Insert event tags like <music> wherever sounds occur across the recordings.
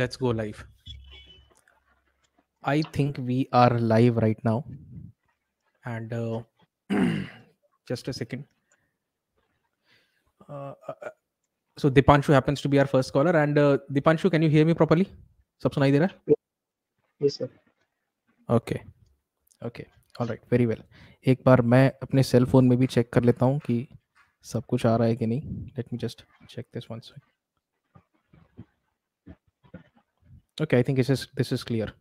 let's go live i think we are live right now and uh, just a second uh, uh, so dipanshu happens to be our first caller and uh, dipanshu can you hear me properly sab sunai de raha yes sir okay okay all right very well एक बार मैं अपने cell phone में भी check कर लेता हूँ कि सब कुछ आ रहा है कि नहीं let me just check this one second okay I think is this is इज क्लियर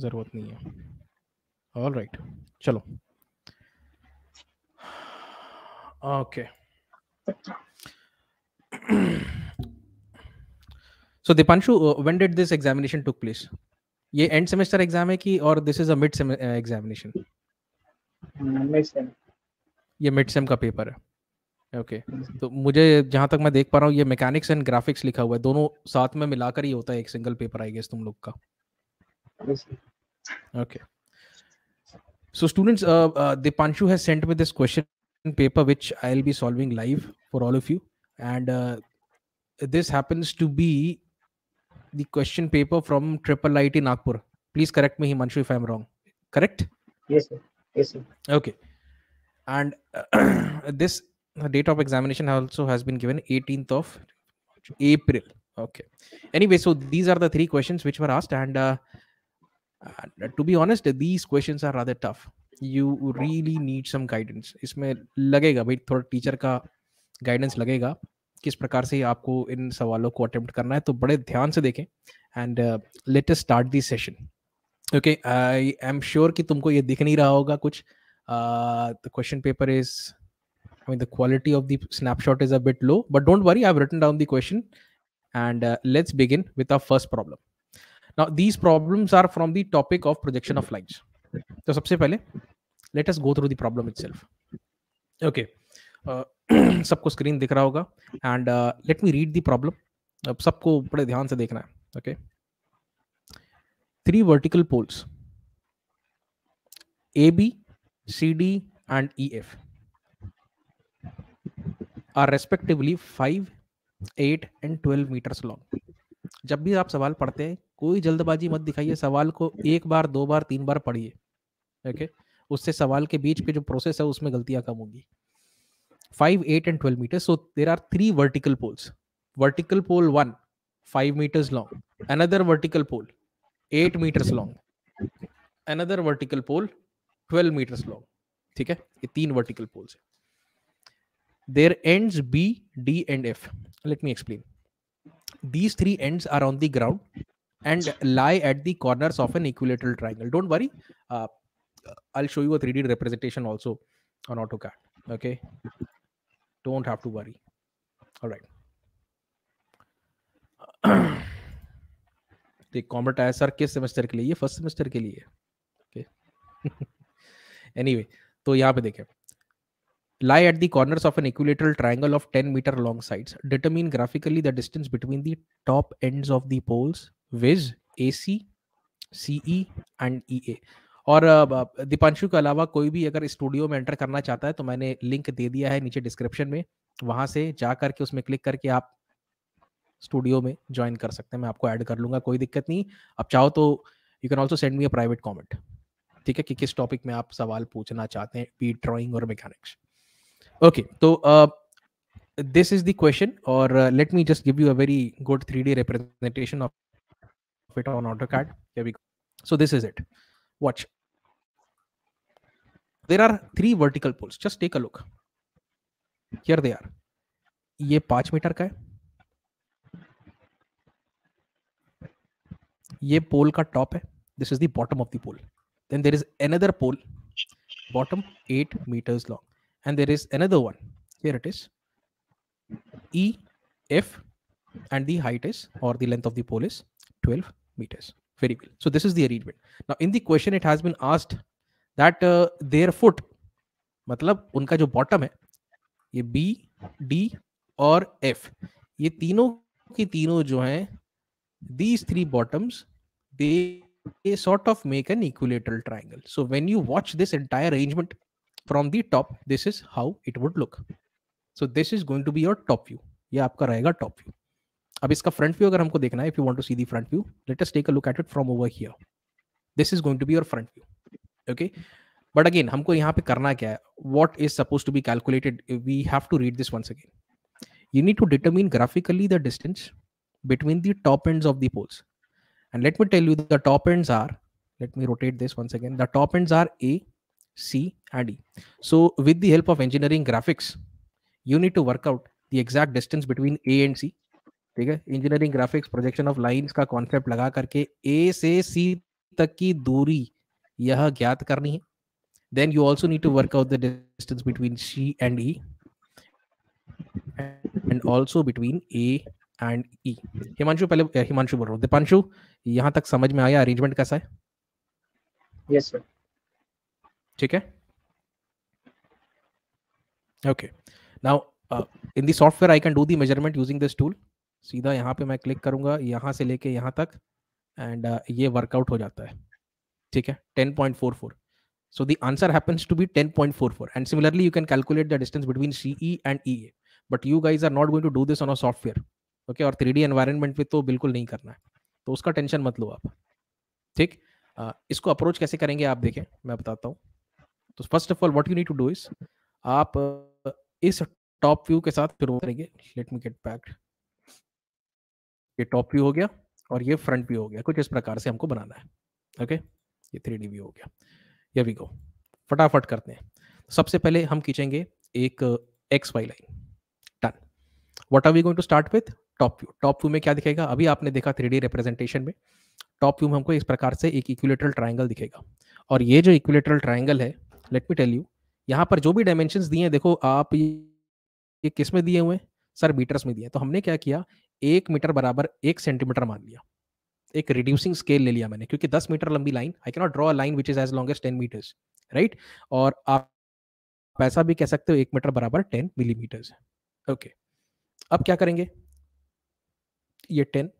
ज़रूरत नहीं है ऑल राइट right, चलो okay so Deepanshu when did this examination took place ये एंड सेमेस्टर एग्जाम है कि और this is a mid sem examination ये मिड सेम का पेपर है ओके हम्म। तो मुझे जहां तक मैं देख पा रहा हूँ ये मैकेनिक्स एंड ग्राफिक्स लिखा हुआ है दोनों साथ में मिलाकर ही होता है एक सिंगल पेपर आई गेस तुम लोग का okay so students Deepanshu has sent me this question paper which I will be solving live for all of you and this happens to be the question paper from triple IT Nagpur please correct me Himanshu if I am wrong correct yes sir yes sir okay and this the date of examination also has been given 18th of april okay anyway so these are the three questions which were asked and uh, uh, to be honest these questions are rather tough you really need some guidance इसमें लगेगा भाई थोड़ा teacher का guidance लगेगा किस प्रकार से आपको इन सवालों को अटेम्प्ट करना है तो बड़े ध्यान से देखें and let start this session okay I am sure कि तुमको ये दिख नहीं रहा होगा कुछ question paper is mean, the quality of the snapshot is a bit low, but don't worry, I've written down the question and uh, let's begin with our first problem. Now, these problems are from the topic of projection of lines. So, सबसे let us go through the problem itself. Okay, uh, <clears throat> सबको screen दिख रहा होगा and uh, let me read the problem. अब सबको बड़े ध्यान से देखना है. Okay, three vertical poles, AB, CD and EF. Are respectively five eight and twelve meters long जब भी आप सवाल पढ़ते हैं कोई जल्दबाजी मत दिखाइए सवाल को एक बार दो बार तीन बार पढ़िए ओके उससे सवाल के बीच के जो प्रोसेस है उसमें गलतियां कम होंगी five eight and twelve meter so there are three vertical poles vertical pole one five meters long another vertical pole eight meters long another vertical pole twelve meters long ठीक है ये तीन वर्टिकल पोल्स है their ends B, D, and F. Let me explain. These three ends are on the ground and lie at the corners of an equilateral triangle. Don't worry. Uh, I'll show you a 3D representation also on AutoCAD. Okay. Don't have to worry. All The आया is किस semester के लिए ये first semester के लिए anyway, so here lie at the corners of an equilateral triangle of 10 meter long sides. Determine graphically the distance between the top ends of the poles, viz AC, CE and EA. और uh, uh, Deepanshu के अलावा कोई भी अगर studio में enter करना चाहता है तो मैंने लिंक दे दिया है नीचे डिस्क्रिप्शन में वहां से जा करके उसमें क्लिक करके आप स्टूडियो में ज्वाइन कर सकते हैं मैं आपको ऐड कर लूंगा कोई दिक्कत नहीं आप चाहो तो you can also send me a private comment ठीक है कि किस टॉपिक में आप सवाल पूछना चाहते हैं बी ड्रॉइंग और mechanics Okay, so uh, this is the question, or uh, let me just give you a very good 3D representation of it on AutoCAD. Here we go. So this is it. Watch. There are three vertical poles. Just take a look. Here they are. ये पांच metre का है ये पोल का top है this is the bottom of the pole then there is another pole bottom eight meters and there is another one here it is e f and the height is or the length of the pole is 12 meters very well so this is the arrangement now in the question it has been asked that uh, their foot मतलब उनका जो bottom है ये B D और F तीनों की तीनों जो हैं these three bottoms they, they sort of make an equilateral triangle so when you watch this entire arrangement from the top this is how it would look so this is going to be your top view ये आपका रहेगा top view अब इसका front view अगर हमको देखना है if you want to see the front view let us take a look at it from over here this is going to be your front view okay but again हमको यहाँ पे करना क्या है what is suppose to be calculated we have to read this once again you need to determine graphically the distance between the top ends of the poles and let me tell you the top ends are let me rotate this once again the top ends are a C, and E. So with the help of engineering graphics, you need to work out the exact distance between A and C. ठीक है engineering graphics projection of lines का concept लगा करके ए से सी तक की दूरी यह ज्ञात करनी है then you also need to work out the distance between C and E and also between A and E Himanshu पहले हिमांशु बोल रहा हूँ दीपांशु यहाँ तक समझ में आया अरेंजमेंट कैसा है यस yes, सर ठीक है okay now in the software I can do the measurement using this tool सीधा यहां पे मैं क्लिक करूंगा यहां से लेके यहां तक एंड uh, ये वर्कआउट हो जाता है ठीक है 10.44 so the answer happens to be 10.44 and similarly you can calculate the distance between CE and E A but you guys are not going to do this on a software okay और three D environment पे तो बिल्कुल नहीं करना है तो उसका tension मत लो आप ठीक uh, इसको अप्रोच कैसे करेंगे आप देखें मैं बताता हूँ तो first of all what you need to do is आप uh, इस टॉप व्यू के साथ शुरू करेंगे लेट मी गेट बैक ये टॉप व्यू हो गया और ये फ्रंट व्यू हो गया कुछ इस प्रकार से हमको बनाना है ओके ये थ्री डी व्यू हो गया ये वी गो फटाफट करते हैं सबसे पहले हम खींचेंगे एक x Y line done what are we going to start with top view top view में क्या दिखेगा अभी आपने देखा थ्री डी रिप्रेजेंटेशन में टॉप व्यू में हमको इस प्रकार से एक इक्विलेटरल ट्राइंगल दिखेगा और ये जो इक्विलेटरल ट्राइंगल है लेट मी टेल यू यहाँ पर जो भी डायमेंशन दिए हैं देखो आप ये किस में दिए हुए सर मीटर्स में दिए तो हमने क्या किया एक मीटर बराबर एक सेंटीमीटर मान लिया एक रिड्यूसिंग स्केल ले लिया मैंने क्योंकि दस मीटर लंबी line I cannot draw a line which is as long as ten meters right और आप ऐसा भी कह सकते हो एक मीटर बराबर टेन मिलीमीटर्स ओके अब क्या करेंगे ये टेन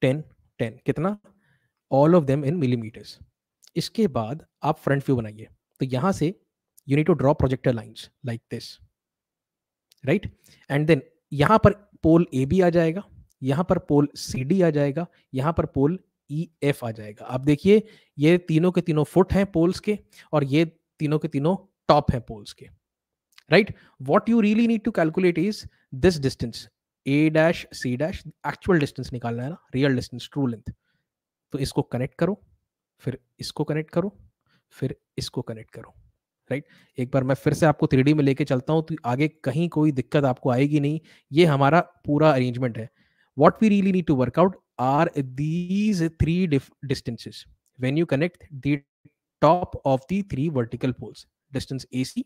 टेन टेन कितना all of them in millimeters इसके बाद आप फ्रंट व्यू बनाइए तो यहां से you need to draw projector lines like this right and then यहां पर पोल ए बी आ जाएगा यहां पर पोल सी डी आ जाएगा यहां पर पोल ई एफ आ जाएगा आप देखिए ये तीनों के तीनों फुट हैं पोल्स के और ये तीनों के तीनों टॉप हैं पोल्स के right what you really need to calculate is this distance A dash C dash actual distance निकालना है ना रियल डिस्टेंस ट्रू लेंथ तो इसको कनेक्ट करो फिर इसको कनेक्ट करो फिर इसको कनेक्ट करो राइट एक बार मैं फिर से आपको थ्री में लेके चलता हूँ तो आगे कहीं कोई दिक्कत आपको आएगी नहीं ये हमारा पूरा अरेंजमेंट है what we really need to work out are these three distances when you connect the top of the three vertical poles distance A C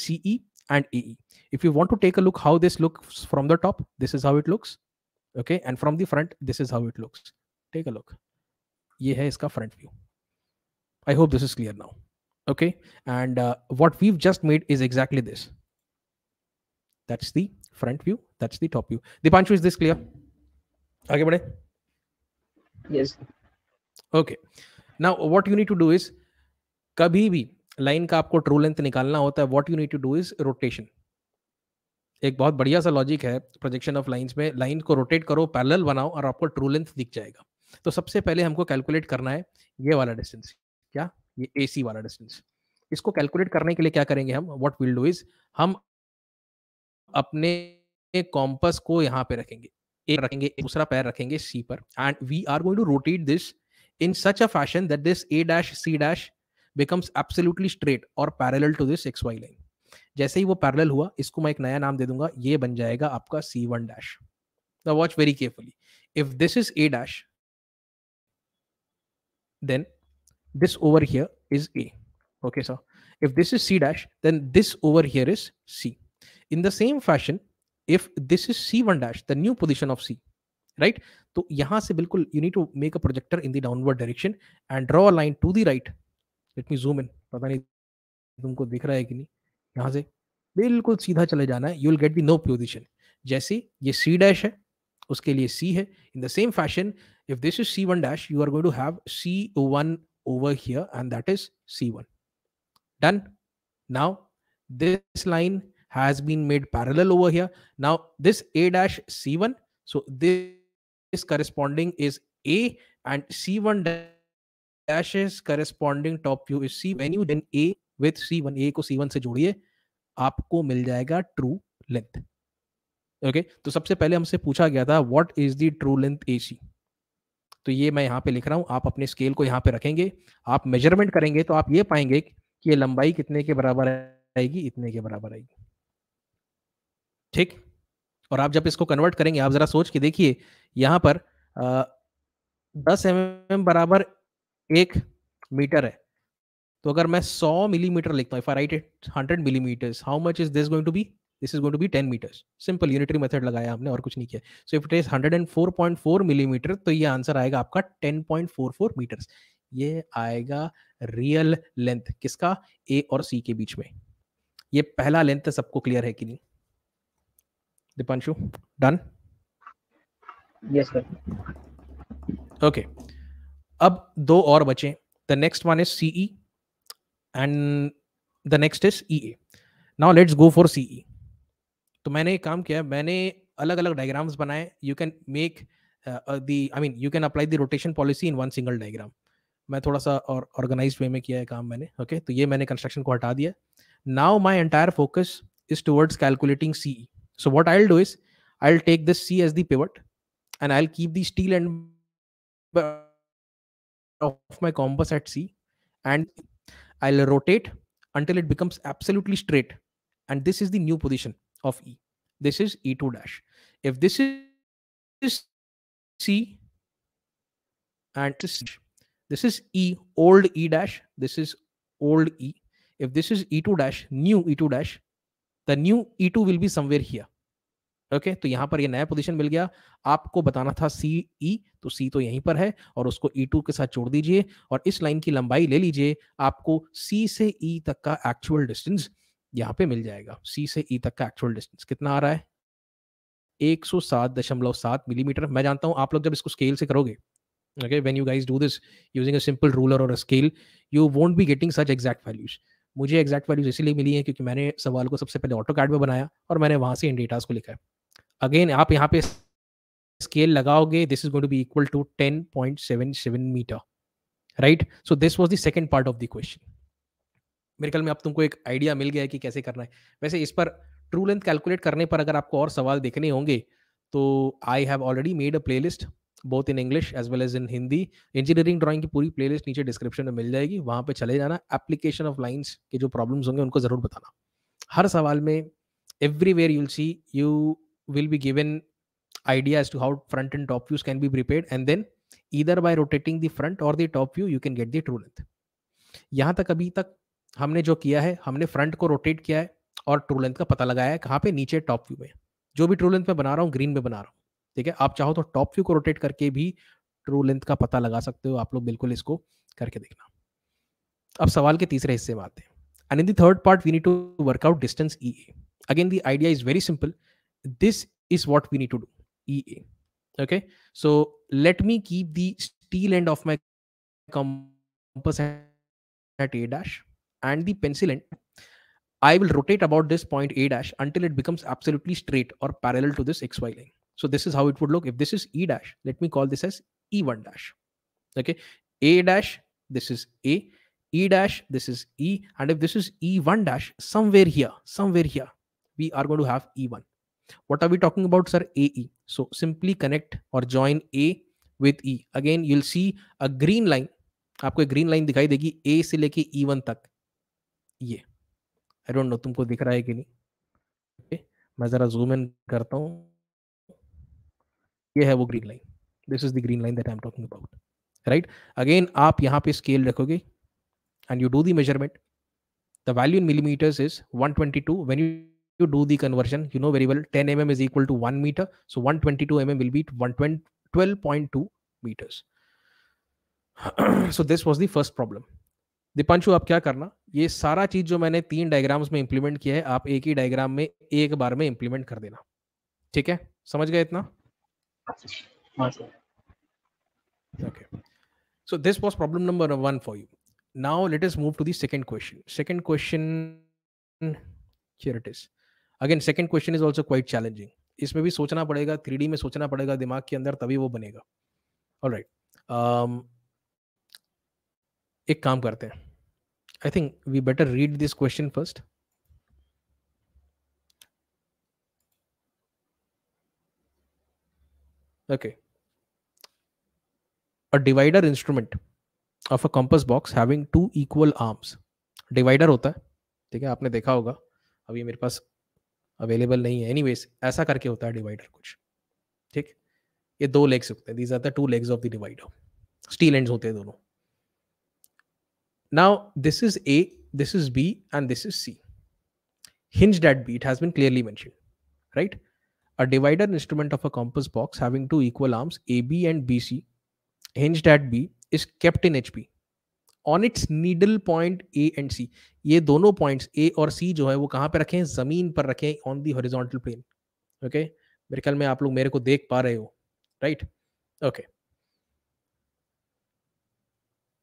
C E and a if you want to take a look how this look from the top this is how it looks okay and from the front this is how it looks take a look ये है इसका front view I hope this is clear now. Okay. And uh, what we've just made is exactly this. That's the front view. That's the top view. the punch is this clear? Okay, buddy. Yes. Okay. Now, what you need to do is, kabhi bhi line का आपको true length निकालना होता है what you need to do is rotation एक बहुत बढ़िया सा logic है प्रोजेक्शन ऑफ लाइंस में लाइन को रोटेट करो पैरेलल बनाओ और आपको ट्रू लेंथ दिख जाएगा तो सबसे पहले हमको कैलकुलेट करना है ये वाला डिस्टेंस क्या ये ए सी वाला डिस्टेंस इसको कैलकुलेट करने के लिए क्या करेंगे हम वॉट विल डू इज हम अपने कॉम्पस को यहाँ पे रखेंगे एक रखेंगे दूसरा पैर रखेंगे सी पर and we are going to rotate this in such a fashion that this A dash C dash becomes absolutely straight और parallel to this X Y line जैसे ही वो पैरेलल हुआ इसको मैं एक नया नाम दे दूंगा ये बन जाएगा आपका C one dash watch very carefully if this is A dash then this over here is A. Okay, so if this is C dash, then this over here is C. In the same fashion, if this is C1 dash, the new position of C, right? तो यहां से बिल्कुल you need to make a projector in the downward direction and draw a line to the right let me zoom in पता नहीं तुमको दिख रहा है कि नहीं यहां से बिल्कुल सीधा चले जाना है you will get the new position जैसे ये सी डैश है उसके लिए सी है in the same fashion if this is C one dash you are going to have C one over here and that is C1. Done. Now this line has been made parallel over here. Now this A dash C1. So this, this corresponding is A and C1 dash is corresponding top view is C. When you then A with C1, A ko C1 se jodiye aapko mil jayega true length okay okay? तो सबसे पहले हमसे पूछा गया था what is the true length A C तो ये मैं यहाँ पे लिख रहा हूँ आप अपने स्केल को यहाँ पे रखेंगे आप मेजरमेंट करेंगे तो आप ये पाएंगे कि ये लंबाई कितने के बराबर आएगी इतने के बराबर आएगी ठीक और आप जब इसको कन्वर्ट करेंगे आप जरा सोच के देखिए यहाँ पर दस एम mm बराबर एक मीटर है तो अगर मैं सौ मिलीमीटर लिखता हूँ if I write it hundred millimeter how much is this going to be this is going to be ten meters simple unitary method लगाया हमने और कुछ नहीं किया so if it is four millimeter तो ये आंसर आएगा आपका ten point four four meters ये आएगा रियल लेंथ किसका ए और सी के बीच में ये पहला लेंथ सबको क्लियर है कि नहीं Deepanshu done yes sir okay अब दो और बचे the next one is C E and the next is E A now let's go for C E तो मैंने एक काम किया मैंने अलग अलग डायग्राम्स बनाए you can make the I mean you can apply the rotation policy in one single diagram मैं थोड़ा सा और ऑर्गेनाइज वे में किया है काम मैंने ओके okay? तो ये मैंने कंस्ट्रक्शन को हटा दिया now my entire focus is towards calculating C so what I do is I take this C as the pivot and I keep the steel end my my at C and I I'll rotate until it becomes absolutely straight and this is the new position of E. This is E2 dash. If this is C and this, is, this is E, old E dash, this is old E. If this is E2 dash, new E2 dash, the new E2 will be somewhere here. Okay okay, तो यहां पर ये यह नया position मिल गया आपको बताना था सी ई e, तो सी तो यहीं पर है और उसको ई टू के साथ जोड़ दीजिए और इस लाइन की लंबाई ले लीजिए आपको सी से ई e तक का एक्चुअल डिस्टेंस यहाँ पे मिल जाएगा सी से ई e तक का एक्चुअल डिस्टेंस कितना आ रहा है 107.7 मिलीमीटर mm. मैं जानता हूँ आप लोग जब इसको स्केल से करोगे okay when you guys do this using a simple ruler और a scale you won't be getting such exact values मुझे एग्जैक्ट वैल्यूज इसीलिए मिली है क्योंकि मैंने सवाल को सबसे पहले ऑटो कार्ड में बनाया और मैंने वहाँ से इन डेटाज को लिखा है अगेन आप यहाँ पे स्केल लगाओगे this is going to be equal to seven meter right so this was the second part of the question मेरे ख्याल में अब तुमको एक आइडिया मिल गया है कि कैसे करना है वैसे इस पर ट्रू लेंथ कैलकुलेट करने पर अगर आपको और सवाल देखने होंगे तो I have already made a playlist both in English as well as in Hindi engineering drawing की पूरी प्लेलिस्ट नीचे डिस्क्रिप्शन में मिल जाएगी वहां पे चले जाना एप्लीकेशन ऑफ लाइंस के जो प्रॉब्लम्स होंगे उनको जरूर बताना हर सवाल में everywhere you'll see you will be given idea as to how front and top views can be prepare and then either by rotating the front और the top view you can get the true length यहाँ तक अभी तक हमने जो किया है हमने फ्रंट को रोटेट किया है और ट्रू लेंथ का पता लगाया है कहाँ पे नीचे टॉप व्यू में जो भी ट्रू लेंथ में बना रहा हूँ ग्रीन में बना रहा हूँ ठीक है आप चाहो तो टॉप व्यू को रोटेट करके भी ट्रू लेंथ का पता लगा सकते हो आप लोग बिल्कुल इसको करके देखना अब सवाल के तीसरे हिस्से में आते हैं and in the third part we need to work out distance E A again the idea is very simple this is what we need to do E A okay so let me keep the steel end of my compass at A dash and the pencil end, I will rotate about this point A dash until it becomes absolutely straight or parallel to this XY line. So this is how it would look. If this is E dash, let me call this as E1 dash. Okay. A dash, this is A. E dash, this is E. And if this is E1 dash, somewhere here, somewhere here, we are going to have E1. What are we talking about, sir? AE. So simply connect or join A with E. Again, you'll see a green line. आपको एक green line दिखाई देगी ए से लेके E1 tak. ये आई don't no तुमको दिख रहा है कि नहीं okay? मैं ज़रा जूम इन करता हूँ ये है वो green line this is the green line that I am talking about right again आप यहाँ पे स्केल रखोगे and you do the measurement the value in millimeters is 122 when you you do the conversion, you know very well 10 mm is equal to 1 meter. So 122 mm will be 12.2 meters. <clears throat> so this was the first problem. Dipanshu, आप क्या करना ये सारा चीज जो मैंने तीन diagrams में इंप्लीमेंट किया है आप एक ही डायग्राम में एक बार में इंप्लीमेंट कर देना ठीक है समझ गए इतना okay so this was problem number one for you now let is move to second question second question it is again second question is also quite challenging इसमें भी सोचना पड़ेगा थ्री में सोचना पड़ेगा दिमाग के अंदर तभी वो बनेगा ऑल right. um, एक काम करते हैं I think we better read this question first. Okay. A divider instrument of a compass box having two equal arms. Divider होता है ठीक है आपने देखा होगा अभी मेरे पास अवेलेबल नहीं है एनीवेज ऐसा करके होता है डिवाइडर कुछ ठीक ये दो लेग्स होते हैं these are the two legs of the divider steel ends होते हैं दोनों Now, this is A, this is B, and this is C. Hinged at B, it has been clearly mentioned, right? A divider instrument of a compass box having two equal arms AB and BC hinged at B is kept in HP. On its needle point A and C ये दोनों points A और सी जो है वो कहाँ पे हैं जमीन पर रखें on the horizontal plane okay मेरे ख्याल में आप लोग मेरे को देख पा रहे हो right right? Okay okay.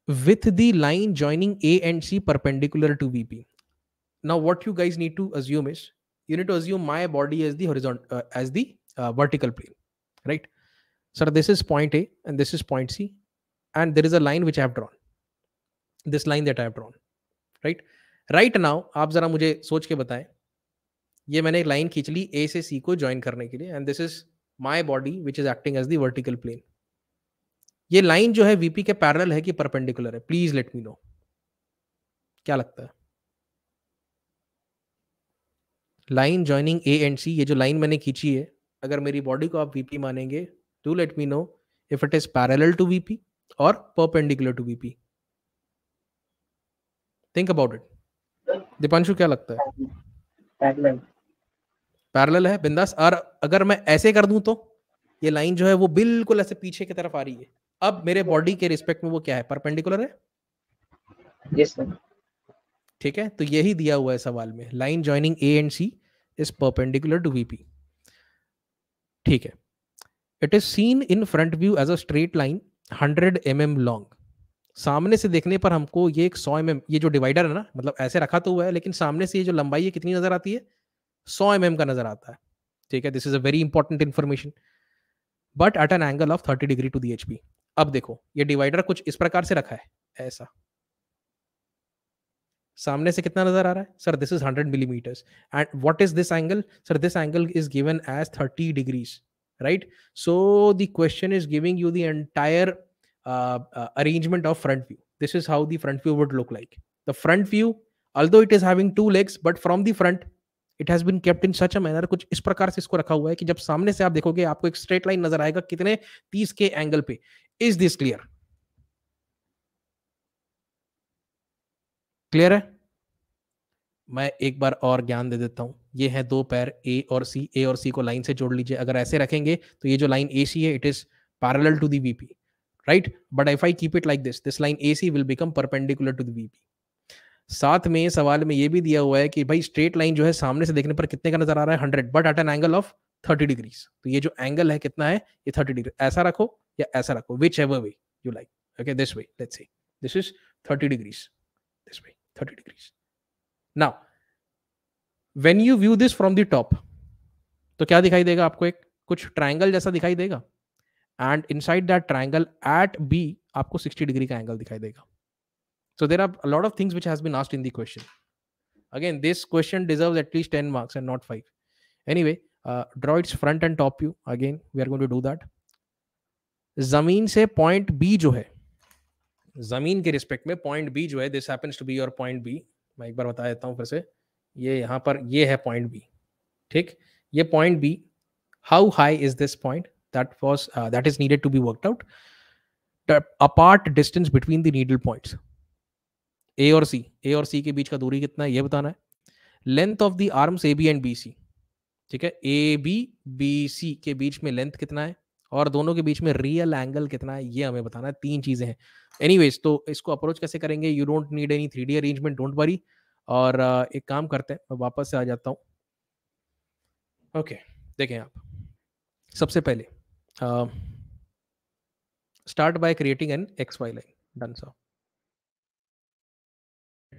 with the line joining A and C perpendicular to VP. Now, what you guys need to assume is you need to assume my body as the horizontal uh, as the uh, vertical plane, right? So this is point A and this is point C, and there is a line which I have drawn. This line that I have drawn, right? Right now, आप जरा मुझे सोच के बताएं ये मैंने एक line खींच ली ए से सी को ज्वाइन करने के लिए and this is my body which is acting as the vertical plane ये लाइन जो है वीपी के पैरल है कि परपेंडिकुलर है प्लीज लेट मी नो क्या लगता है line joining A and C ये जो लाइन मैंने खींची है अगर मेरी बॉडी को आप वीपी मानेंगे to let me know if it is parallel to VP और perpendicular to VP think about it Deepanshu क्या लगता है पैरेलल है बिंदास और अगर मैं ऐसे कर दूं तो ये लाइन जो है वो बिल्कुल ऐसे पीछे की तरफ आ रही है अब मेरे बॉडी के रिस्पेक्ट में वो क्या है परपेंडिकुलर है यस yes, ठीक है तो यही दिया हुआ है सवाल में line joining A and C is perpendicular to VP ठीक है it is seen in front view as a straight line hundred M M long सामने से देखने पर हमको ये एक सौ एम mm, ये जो डिवाइडर है ना मतलब ऐसे रखा तो हुआ है लेकिन सामने से ये जो लंबाई है कितनी नजर आती है सौ एम mm का नजर आता है ठीक है this is a very important information but at an angle of thirty degree to the H P अब देखो ये डिवाइडर कुछ इस प्रकार से रखा है ऐसा सामने से कितना नजर आ रहा है sir this is hundred millimetres and what is this angle sir this angle is given as thirty degrees right so the question is giving you there entire arrangement of front view this is how द्रंट view would look like the front view view it is is having two legs but from the front it has been kept in such a कुछ इस प्रकार से इसको रखा हुआ है कि जब सामने से आप देखोगे आपको एक स्ट्रेट लाइन नजर आएगा कितने तीस के एंगल पे इज दिस क्लियर क्लियर है मैं एक बार और ज्ञान दे देता हूं ये है दो पैर ए और सी ए और सी को लाइन से जोड़ लीजिए अगर ऐसे रखेंगे तो ये जो लाइन ए सी है it is parallel to the BP right but if I keep it like this this line A C will become perpendicular to the BP साथ में सवाल में ये भी दिया हुआ है कि भाई स्ट्रेट लाइन जो है सामने से देखने पर कितने का नजर आ रहा है hundred but at an angle of thirty degrees तो ये जो एंगल है कितना है ये थर्टी डिग्री ऐसा रखो या ऐसा रखो whichever way you like okay this way let's say this is thirty degrees this way thirty degrees now when you view this from the top तो क्या दिखाई देगा आपको एक कुछ ट्राइंगल जैसा दिखाई देगा and inside that triangle at B आपको सिक्सटी डिग्री का एंगल दिखाई देगा so there are lot of things which has been asked in the question again this question deserve at least ten marks and not five anyway draw its front and top you again we are going to do that जमीन से point B जो है जमीन के respect में point B जो है this happens to be your point B मैं एक बार बता देता हूं फिर से ये यहां पर ये है पॉइंट बी ठीक ये point B how high is this point that was that is needed to be worked out apart distance between the needle points A और सी ए और सी के बीच का दूरी कितना है ये बताना है length of the arms A B and B C ठीक है ए बी बी सी के बीच में लेंथ कितना है और दोनों के बीच में रियल एंगल कितना है ये हमें बताना है तीन चीजें हैं एनीवेज तो इसको अप्रोच कैसे करेंगे you don't need any three D arrangement don't worry और एक काम करते हैं मैं वापस से आ जाता हूँ ओके देखें आप सबसे पहले start by creating an X Y line done so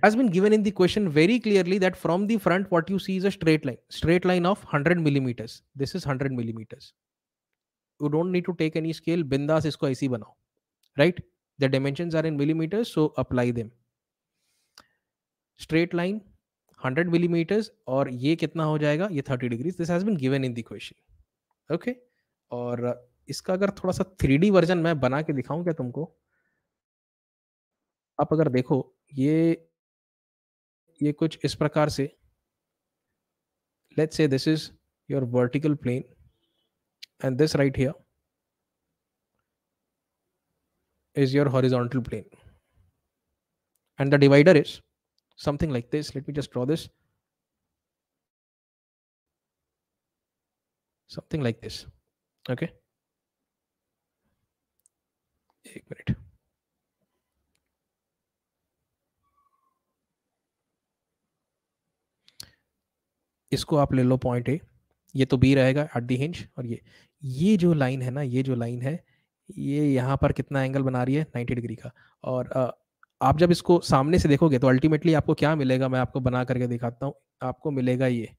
has been given in the question very clearly that from the front what you see is a straight line straight line of 100 millimeters this is 100 millimeters you don't need to take any scale बिंदास इसको ऐसी बनाओ right the dimension are in millimeter so apply them straight line hundred millimeters और ये कितना हो जाएगा ये thirty degree this has been given in the question okay और इसका अगर थोड़ा सा थ्री डी वर्जन मैं बना के दिखाऊं क्या तुमको आप अगर देखो ये ये कुछ इस प्रकार से let's say this is your vertical plane and this right here is your horizontal plane and the divider is something like this let me just draw this something like this okay एक minute. इसको आप ले लो point A ये तो B रहेगा at the hinge और ये ये जो लाइन है ना ये जो लाइन है ये यहाँ पर कितना एंगल बना रही है 90 डिग्री का और आप जब इसको सामने से देखोगे तो अल्टीमेटली आपको क्या मिलेगा मैं आपको बना करके दिखाता हूँ आपको मिलेगा ये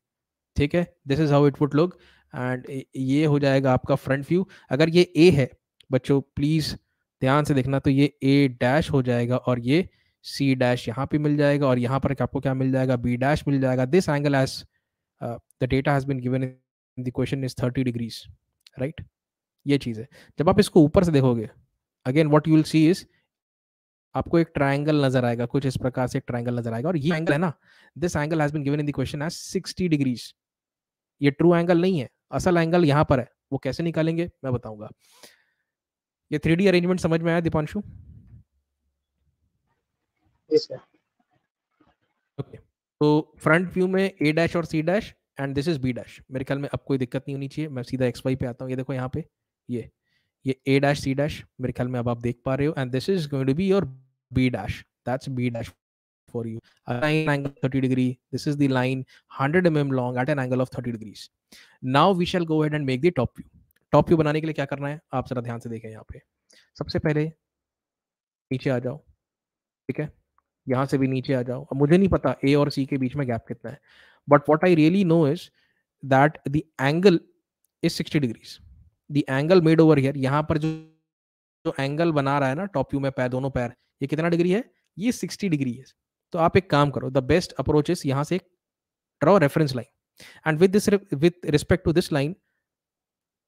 ठीक है this is how it would look and ये हो जाएगा आपका फ्रंट व्यू अगर ये ए है बच्चों प्लीज़ ध्यान से देखना तो ये ए डैश हो जाएगा और ये सी डैश यहाँ पे मिल जाएगा और यहाँ पर आपको क्या मिल जाएगा बी डैश मिल जाएगा this angle as the data has been given in the question is thirty degrees right ये चीज़ है जब आप इसको ऊपर से देखोगे again what you'll see is आपको एक ट्राइंगल नजर आएगा कुछ इस प्रकार से एक ट्राइंगल नजर आएगा और ये एंगल है ना this angle has been given in the question as 60 degrees ये ट्रू एंगल नहीं है असल एंगल यहां पर है वो कैसे निकालेंगे मैं बताऊंगा ये थ्री अरेंजमेंट समझ में आया दीपांशु ओके yes, okay. तो फ्रंट व्यू में ए डैश और C dash and this is B dash मेरे ख्याल में अब कोई दिक्कत नहीं होनी चाहिए मैं सीधा एक्स वाई पे आता हूँ ये देखो यहाँ पे ये ये ए डैश सी डैश मेरे ख्याल में अब आप देख पा रहे हो and this is going to be your B dash that's B dash for you angle thirty degree this is is line hundred M M long at an angle of thirty degrees now we shall go head and make the top view top view बनाने के लिए क्या करना है आप जरा ध्यान से देखें यहाँ पे सबसे पहले नीचे आ जाओ ठीक है यहाँ से भी नीचे आ जाओ अब मुझे नहीं पता ए और सी के बीच में गैप कितना है But what I really know is that the angle is 60 degrees. The angle made over here, यहाँ पर जो जो एंगल बना रहा है ना टॉप व्यू में पैर दोनों पैर ये कितना डिग्री है ये 60 डिग्री है तो आप एक काम करो द बेस्ट अप्रोच इज यहाँ से draw reference line and with this with respect to this line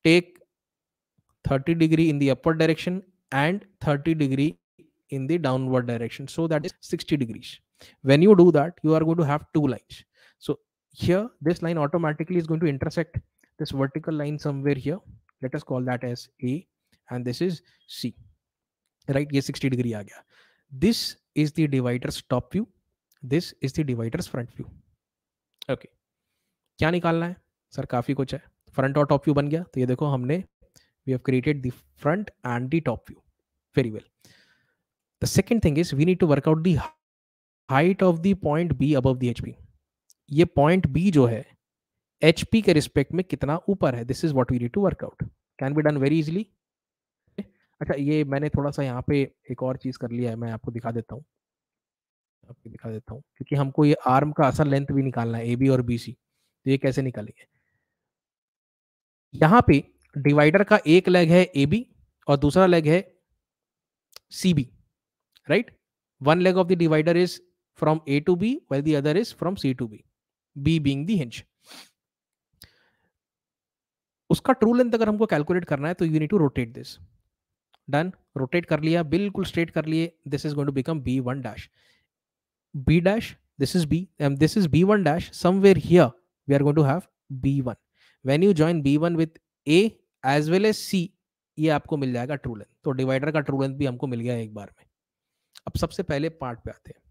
take 30 degree in the upward direction and 30 degree in the downward direction so that is 60 degrees when you do that you are going to have two lines here this line automatically is going to intersect this vertical line somewhere here let us call that as a and this is c right A 60 degree aa this is the divider's top view this is the divider's front view okay क्या निकालना है sir? काफी कुछ है Front or top view. बन गया तो ये देखो हमने we have the the front and the top very well the second thing is we need to work out the height of the point b above the hp ये point B जो है H के respect में कितना ऊपर है this is what we need to work out can be done very easily अच्छा ये मैंने थोड़ा सा यहाँ पे एक और चीज़ कर लिया है मैं आपको दिखा देता हूँ आपको दिखा देता हूँ क्योंकि हमको ये आर्म का असल लेंथ भी निकालना है ए बी और बी सी तो ये कैसे निकालेंगे यहाँ पे डिवाइडर का एक लेग है ए बी और दूसरा लेग है C B right one leg of the divider is from A to B well the other is from C to B B being hinge उसका ट्रू लेंथ अगर हमको calculate करना है तो you need to rotate this done rotate कर लिया बिल्कुल straight कर लिए this is going to become B one dash B dash this is b and um, this is b1 dash somewhere here we are going to have b1 when you join b1 with a as well as c ये आपको मिल जाएगा true length तो divider का true length भी हमको मिल गया एक बार में अब सबसे पहले पार्ट पे आते हैं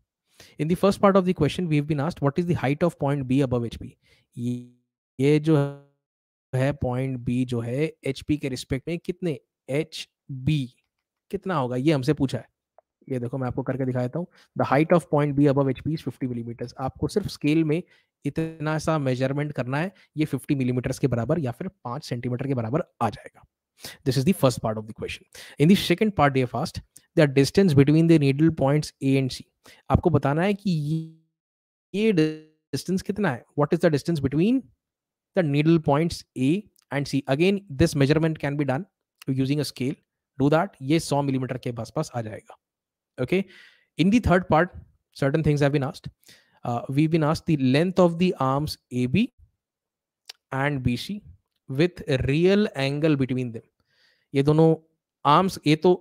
in the first part of the question we have been asked what is the height of point B above HP ये जो है पॉइंट बी जो है एचपी के रिस्पेक्ट में कितने एच बी कितना होगा ये हमसे पूछा है ये देखो मैं आपको करके दिखा देता हूँ the height of point B above H P fifty millimeters आपको सिर्फ स्केल में इतना सा मेजरमेंट करना है ये 50 मिलीमीटर्स mm के बराबर या फिर 5 सेंटीमीटर के बराबर आ जाएगा this is the first part of the question in the second part they fast the distance between the needle points A and C आपको बताना है कि ये डिस्टेंस कितना है what is the distance between the needle points A and C again this measurement can be done using a scale do that ये 100 millimeter mm के आसपास आ जाएगा okay in the third part certain things have been asked uh, we've been asked the length of the arms ab and bc with real angle between them ये दोनों arms ये तो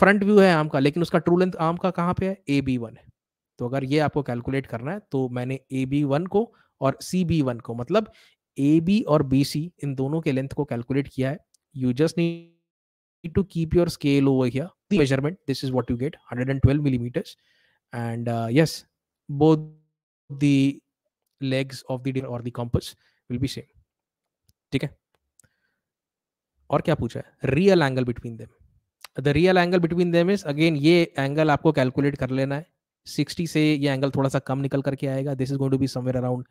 front view है arm का लेकिन उसका true length arm का कहाँ पे है ए बी वन है तो अगर ये आपको कैलकुलेट करना है तो मैंने ए बी वन को और सी बी वन को मतलब ए बी और बी सी इन दोनों के लेंथ को कैलकुलेट किया है you just need to keep your scale over here the measurement this is what you get 112 millimeters and uh, yes both the legs of the or the compass will be same ठीक है और क्या पूछा है real angle between them the real angle between them is again ये angle आपको calculate कर लेना है 60 से ये एंगल थोड़ा सा कम निकल करके आएगा this is going to be somewhere around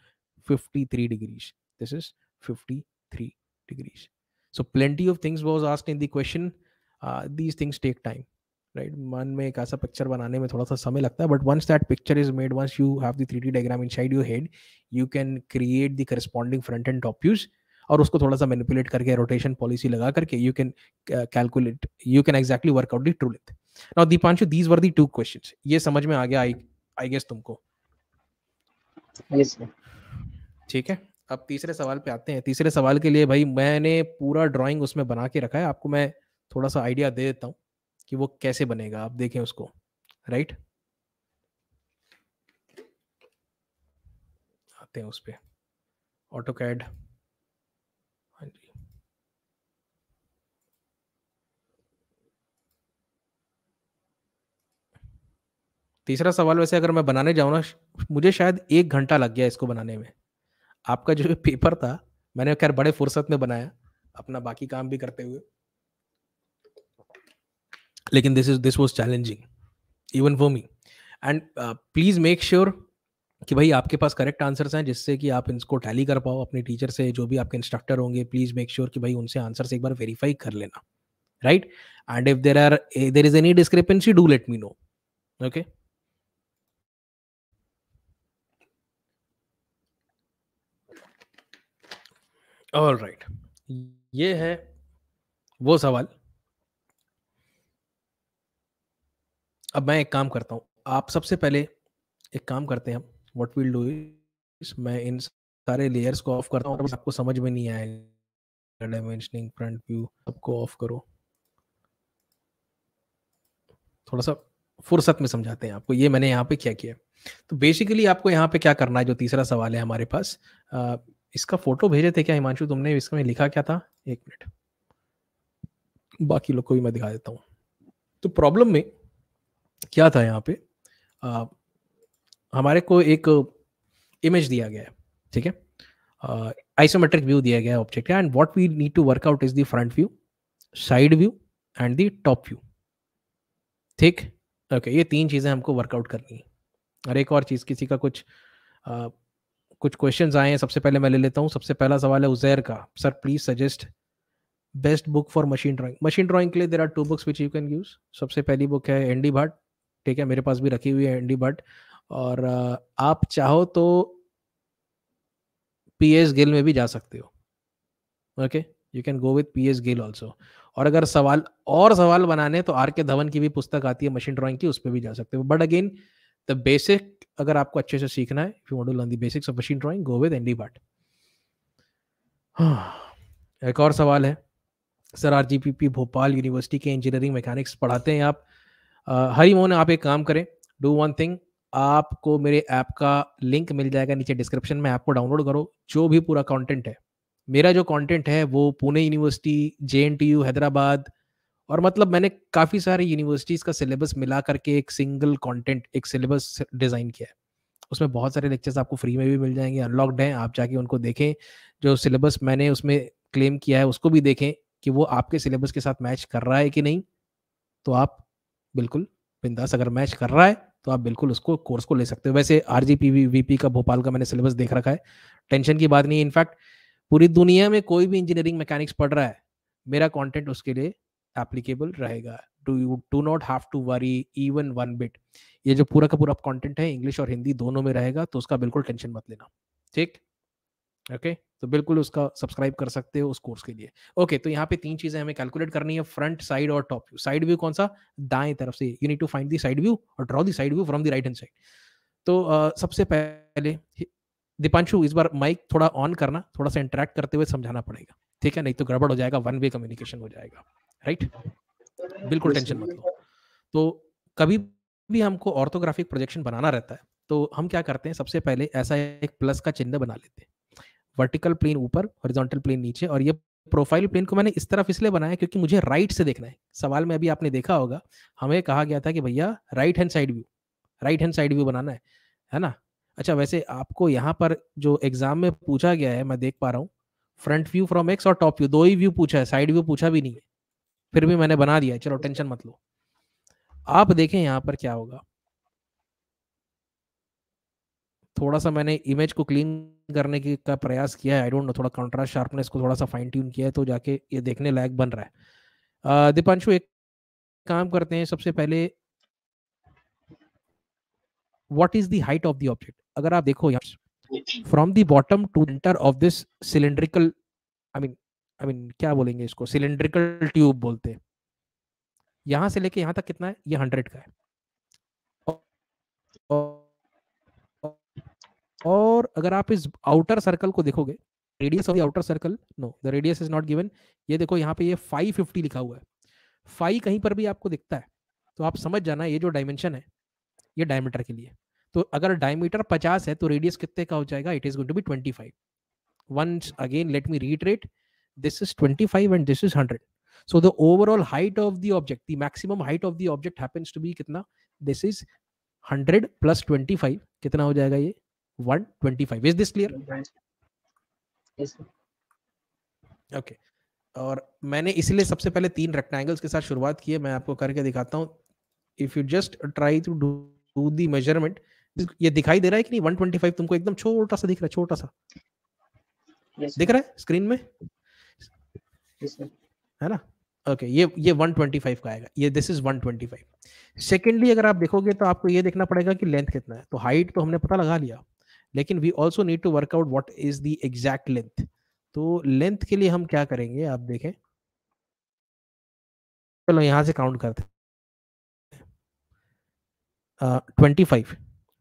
53 degrees this is 53 degrees so plenty of things was asked in the question uh, these things take right right? मन में एक ऐसा पिक्चर बनाने में थोड़ा सा समय लगता है but once that picture is made once you have three D diagram inside you head you can create the corresponding front and top views और उसको थोड़ा सा मैनिपुलेट करके रोटेशन पॉलिसी लगा करके you can calculate you can exactly work out the true length now Deepanshu these were the two questions ये समझ में आ गया आई आई गेस तुमको यस yes, ठीक है अब तीसरे सवाल पे आते हैं तीसरे सवाल के लिए भाई मैंने पूरा ड्राइंग उसमें बना के रखा है आपको मैं थोड़ा सा आइडिया दे देता हूँ कि वो कैसे बनेगा आप देखें उसको राइट आते हैं उस पर ऑटो कैड तीसरा सवाल वैसे अगर मैं बनाने जाऊँ ना मुझे शायद एक घंटा लग गया इसको बनाने में आपका जो पेपर था मैंने खैर बड़े फुर्सत में बनाया अपना बाकी काम भी करते हुए लेकिन this is this was challenging even for me and please make sure कि भाई आपके पास करेक्ट आंसर्स हैं जिससे कि आप इनको टैली कर पाओ अपने टीचर से जो भी आपके इंस्ट्रक्टर होंगे प्लीज मेक श्योर कि भाई उनसे आंसर्स एक बार वेरीफाई कर लेना right and if there are there is any discrepancy do let me know okay all right ये है वो सवाल अब मैं एक काम करता हूँ आप सबसे पहले एक काम करते हैं हम वट विल डू मैं इन सारे लेयर्स को ऑफ करता हूँ आपको समझ में नहीं आएगा डायमेंशनिंग फ्रंट व्यू सबको ऑफ करो थोड़ा सा फुर्सत में समझाते हैं आपको ये मैंने यहाँ पे क्या किया तो बेसिकली आपको यहाँ पे क्या करना है जो तीसरा सवाल है हमारे पास इसका फोटो भेजे थे क्या हिमांशु तुमने इसमें लिखा क्या था एक मिनट बाकी लोग को भी मैं दिखा देता हूँ तो प्रॉब्लम में क्या था यहाँ पे आ, हमारे को एक इमेज दिया गया है ठीक है आइसोमेट्रिक व्यू दिया गया है object and what we need to work out is the front view side view and the top view ठीक ओके ये तीन चीज़ें हमको वर्कआउट करनी है और एक और चीज़ किसी का कुछ कुछ क्वेश्चन आए हैं सबसे पहले मैं ले लेता हूँ सबसे पहला सवाल है उजैर का sir please suggest best book for machine drawing machine drawing के लिए there are two books which you can use सबसे पहली बुक है एन डी भट्ट ठीक है मेरे पास भी रखी हुई है एन डी भट्ट और आप चाहो तो पी एस गिल में भी जा सकते हो okay you can go with P S Gill also और अगर सवाल और सवाल बनाने तो आर के धवन की भी पुस्तक आती है मशीन ड्राइंग की उस पर भी जा सकते हो बट अगेन द बेसिक अगर आपको अच्छे से सीखना है if you want to learn the basics of machine drawing go with N D एक और सवाल है सर आरजीपीपी भोपाल यूनिवर्सिटी के इंजीनियरिंग मैकेनिक्स पढ़ाते हैं आप हरी मोहन आप एक काम करें डू वन थिंग आपको मेरे ऐप का लिंक मिल जाएगा नीचे डिस्क्रिप्शन में ऐप को डाउनलोड करो जो भी पूरा कंटेंट है मेरा जो कंटेंट है वो पुणे यूनिवर्सिटी जे हैदराबाद और मतलब मैंने काफ़ी सारे यूनिवर्सिटीज़ का सिलेबस मिला करके एक सिंगल कंटेंट एक सिलेबस डिज़ाइन किया है उसमें बहुत सारे लेक्चर्स आपको फ्री में भी मिल जाएंगे अनलॉक्ड हैं आप जाके उनको देखें जो सिलेबस मैंने उसमें क्लेम किया है उसको भी देखें कि वो आपके सिलेबस के साथ मैच कर रहा है कि नहीं तो आप बिल्कुल बिंदास अगर मैच कर रहा है तो आप बिल्कुल उसको कोर्स को ले सकते हो वैसे आर जी पी का भोपाल का मैंने सिलेबस देख रखा है टेंशन की बात नहीं है इनफैक्ट पूरी दुनिया में कोई भी इंजीनियरिंग मैकेनिक्स पढ़ रहा है मेरा कंटेंट उसके लिए एप्लीकेबल रहेगा do you do not have to worry even one bit ये जो पूरा का पूरा कंटेंट है इंग्लिश और हिंदी दोनों में रहेगा तो उसका बिल्कुल टेंशन मत लेना ठीक ओके okay? तो बिल्कुल उसका सब्सक्राइब कर सकते हो उस कोर्स के लिए ओके okay, तो यहाँ पे तीन चीजें हमें कैलकुलेट करनी है फ्रंट साइड और टॉप व्यू साइड व्यू कौन सा दाएं तरफ से you need to find the side view और draw the side view from the right hand side तो uh, सबसे पहले दीपांशु इस बार माइक थोड़ा ऑन करना थोड़ा सा इंटरेक्ट करते हुए समझाना पड़ेगा ठीक है नहीं तो गड़बड़ हो जाएगा वन वे कम्युनिकेशन हो जाएगा राइट बिल्कुल टेंशन मत लो तो कभी भी हमको ऑर्थोग्राफिक प्रोजेक्शन बनाना रहता है तो हम क्या करते हैं सबसे पहले ऐसा एक प्लस का चिन्ह बना लेते हैं वर्टिकल प्लेन ऊपर हॉरिजॉन्टल प्लेन नीचे और ये प्रोफाइल प्लेन को मैंने इस तरफ इसलिए बनाया क्योंकि मुझे राइट से देखना है सवाल में अभी आपने देखा होगा हमें कहा गया था कि भैया right hand side view right hand side view बनाना है है ना अच्छा वैसे आपको यहाँ पर जो एग्जाम में पूछा गया है मैं देख पा रहा हूँ फ्रंट व्यू फ्रॉम एक्स और टॉप व्यू दो ही व्यू पूछा है साइड व्यू पूछा भी नहीं है फिर भी मैंने बना दिया चलो टेंशन मत लो आप देखें यहां पर क्या होगा थोड़ा सा मैंने इमेज को क्लीन करने की का प्रयास किया है आई डोंट नो थोड़ा कंट्रास्ट शार्पनेस को थोड़ा सा फाइन ट्यून किया है तो जाके ये देखने लायक बन रहा है दीपांशु एक काम करते हैं सबसे पहले what is the height of the object अगर आप देखो यहाँ from the bottom to center of this cylindrical I mean I mean क्या बोलेंगे इसको सिलेंड्रिकल ट्यूब बोलते हैं यहां से लेके यहां तक कितना है ये हंड्रेड का है और, अगर आप इस आउटर सर्कल को देखोगे radius of the outer circle no the radius is not given ये देखो यहाँ पे ये फाइव फिफ्टी लिखा हुआ है फाइव कहीं पर भी आपको दिखता है तो आप समझ जाना ये जो डायमेंशन है ये डायमीटर के लिए तो अगर डायमीटर पचास है तो रेडियस कितने का हो जाएगा it is going to be twenty five once again let me reiterate this is 25 and this is 100 so the overall height of the object the maximum height of the object happens to be kitna this is 100 plus 25 kitna ho jayega ye 125 is this clear yes sir okay और मैंने इसलिए सबसे पहले तीन rectangles के साथ शुरुआत की है मैं आपको करके दिखाता हूँ if you just try to do the measurement ये दिखाई दे रहा है कि नहीं 125 तुमको एकदम छोटा सा दिख रहा है छोटा सा yes, दिख रहा है स्क्रीन में है ना ओके okay, ये ये 125 का आएगा ये दिस इज 125 सेकेंडली अगर आप देखोगे तो आपको ये देखना पड़ेगा कि लेंथ कितना है तो हाइट तो हमने पता लगा लिया लेकिन we also need to work out what is the exact length तो लेंथ के लिए हम क्या करेंगे आप देखें चलो यहाँ से काउंट करते ट्वेंटी फाइव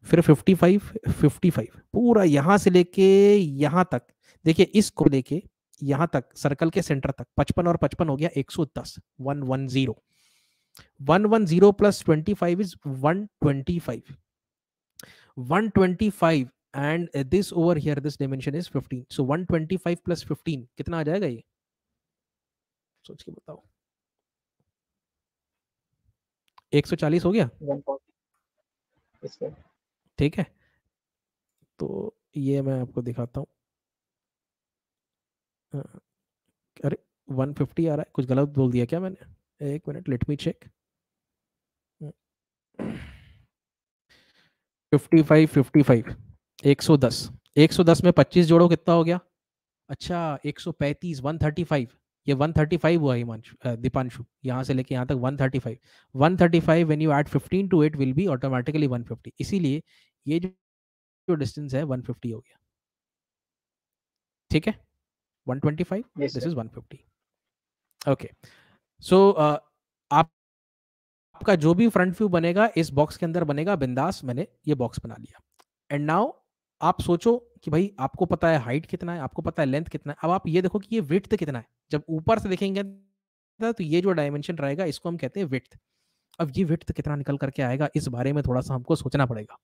फिर फिफ्टी फाइव फिफ्टी फाइव पूरा यहाँ से लेके यहाँ तक देखिए इसको लेके यहां तक सर्कल के सेंटर तक पचपन और पचपन हो गया एक सौ दस one one zero one one zero plus twenty five is one twenty five one twenty five and this over here this dimension is fifteen so one twenty five plus fifteen कितना आ जाएगा ये सोच के बताओ एक सौ चालीस हो गया ठीक है तो ये मैं आपको दिखाता हूं अरे 150 आ रहा है कुछ गलत बोल दिया क्या मैंने एक मिनट लेट मी चेक 55 55 110 110 में 25 जोड़ो कितना हो गया अच्छा 135 135 ये 135 हुआ हिमांशु दीपांशु यहाँ से लेके यहाँ तक 135 135 when you add 15 to it will be automatically 150 इसीलिए ये जो डिस्टेंस है 150 हो गया ठीक है 125 yes, this sir. is 150 okay so आप आपका जो भी फ्रंट व्यू बनेगा इस बॉक्स के अंदर बनेगा बिंदास मैंने ये बॉक्स बना लिया एंड नाउ आप सोचो कि भाई आपको पता है हाइट कितना है आपको पता है लेंथ कितना है अब आप ये देखो कि ये विथ कितना है जब ऊपर से देखेंगे तो ये जो डायमेंशन रहेगा इसको हम कहते हैं विथ अब ये विथ कितना निकल करके आएगा इस बारे में थोड़ा सा हमको सोचना पड़ेगा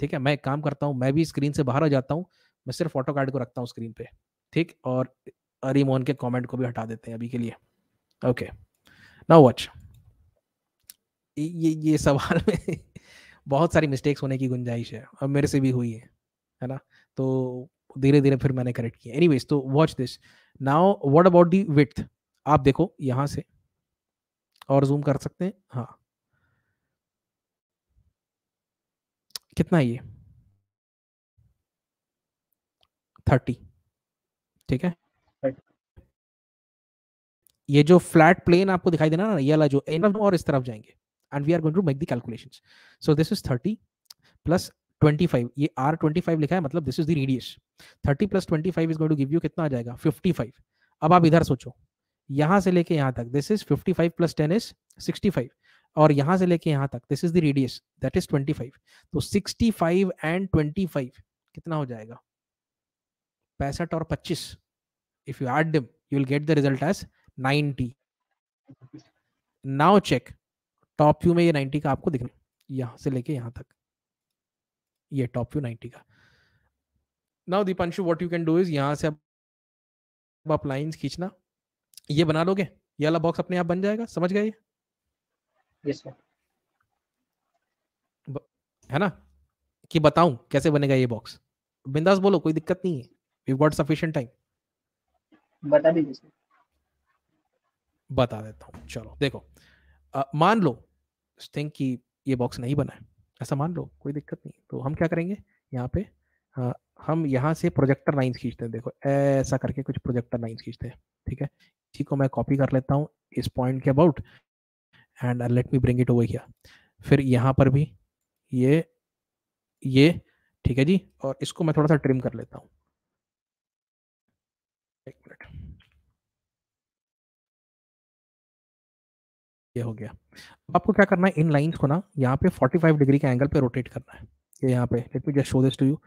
ठीक है मैं एक काम करता हूँ मैं भी स्क्रीन से बाहर आ जाता हूँ मैं सिर्फ फोटो कार्ड को रखता हूँ स्क्रीन पे ठीक और अरी मोहन के कमेंट को भी हटा देते हैं अभी के लिए ओके नाउ वॉच ये ये सवाल में बहुत सारी मिस्टेक्स होने की गुंजाइश है अब मेरे से भी हुई है है ना तो धीरे धीरे फिर मैंने करेक्ट किया एनी तो watch this now what about the with आप देखो यहाँ से और जूम कर सकते हैं हाँ कितना है ये थर्टी ठीक है ये जो फ्लैट प्लेन आपको दिखाई देना ना ये वाला जो एन एम और इस तरफ जाएंगे and we are going to make the calculations so this is 30 plus 25 ये आर 25 लिखा है मतलब this is the radius 30 plus 25 is going to give you कितना आ जाएगा 55 अब आप इधर सोचो यहां से लेके यहां तक दिस इज 55 प्लस 10 इज 65 और यहां से लेके यहां तक this is the radius that is 25 तो 65 एंड 25 कितना हो जाएगा पैंसठ और पच्चीस if you add them you will get the result as 90 now check top view में ये नाइनटी का आपको दिख रहा है यहां से लेके यहां तक ये टॉप व्यू नाइनटी का now Deepanshu what you can do is यहां से अब आप लाइंस खींचना ये बना लोगे ये वाला बॉक्स अपने आप बन जाएगा समझ गए yes, है ना कि बताऊं कैसे बनेगा ये बॉक्स बिंदास बोलो कोई दिक्कत नहीं है यू गॉट सफिशियंट टाइम बता दीजिए बता देता हूँ चलो देखो आ, मान लो थिंक कि ये बॉक्स नहीं बना है ऐसा मान लो कोई दिक्कत नहीं तो हम क्या करेंगे यहाँ पे आ, हम यहाँ से प्रोजेक्टर लाइंस खींचते हैं देखो ऐसा करके कुछ प्रोजेक्टर लाइंस खींचते हैं ठीक है इसी को मैं कॉपी कर लेता हूँ इस पॉइंट के about and let me bring it over here फिर यहाँ पर भी ये ये ठीक है जी और इसको मैं थोड़ा सा ट्रिम कर लेता हूँ एक मिनट ये हो गया अब आपको क्या करना है इन लाइंस को ना यहाँ पे 45 डिग्री के एंगल पे रोटेट करना है ये यहाँ पे let me just show this to you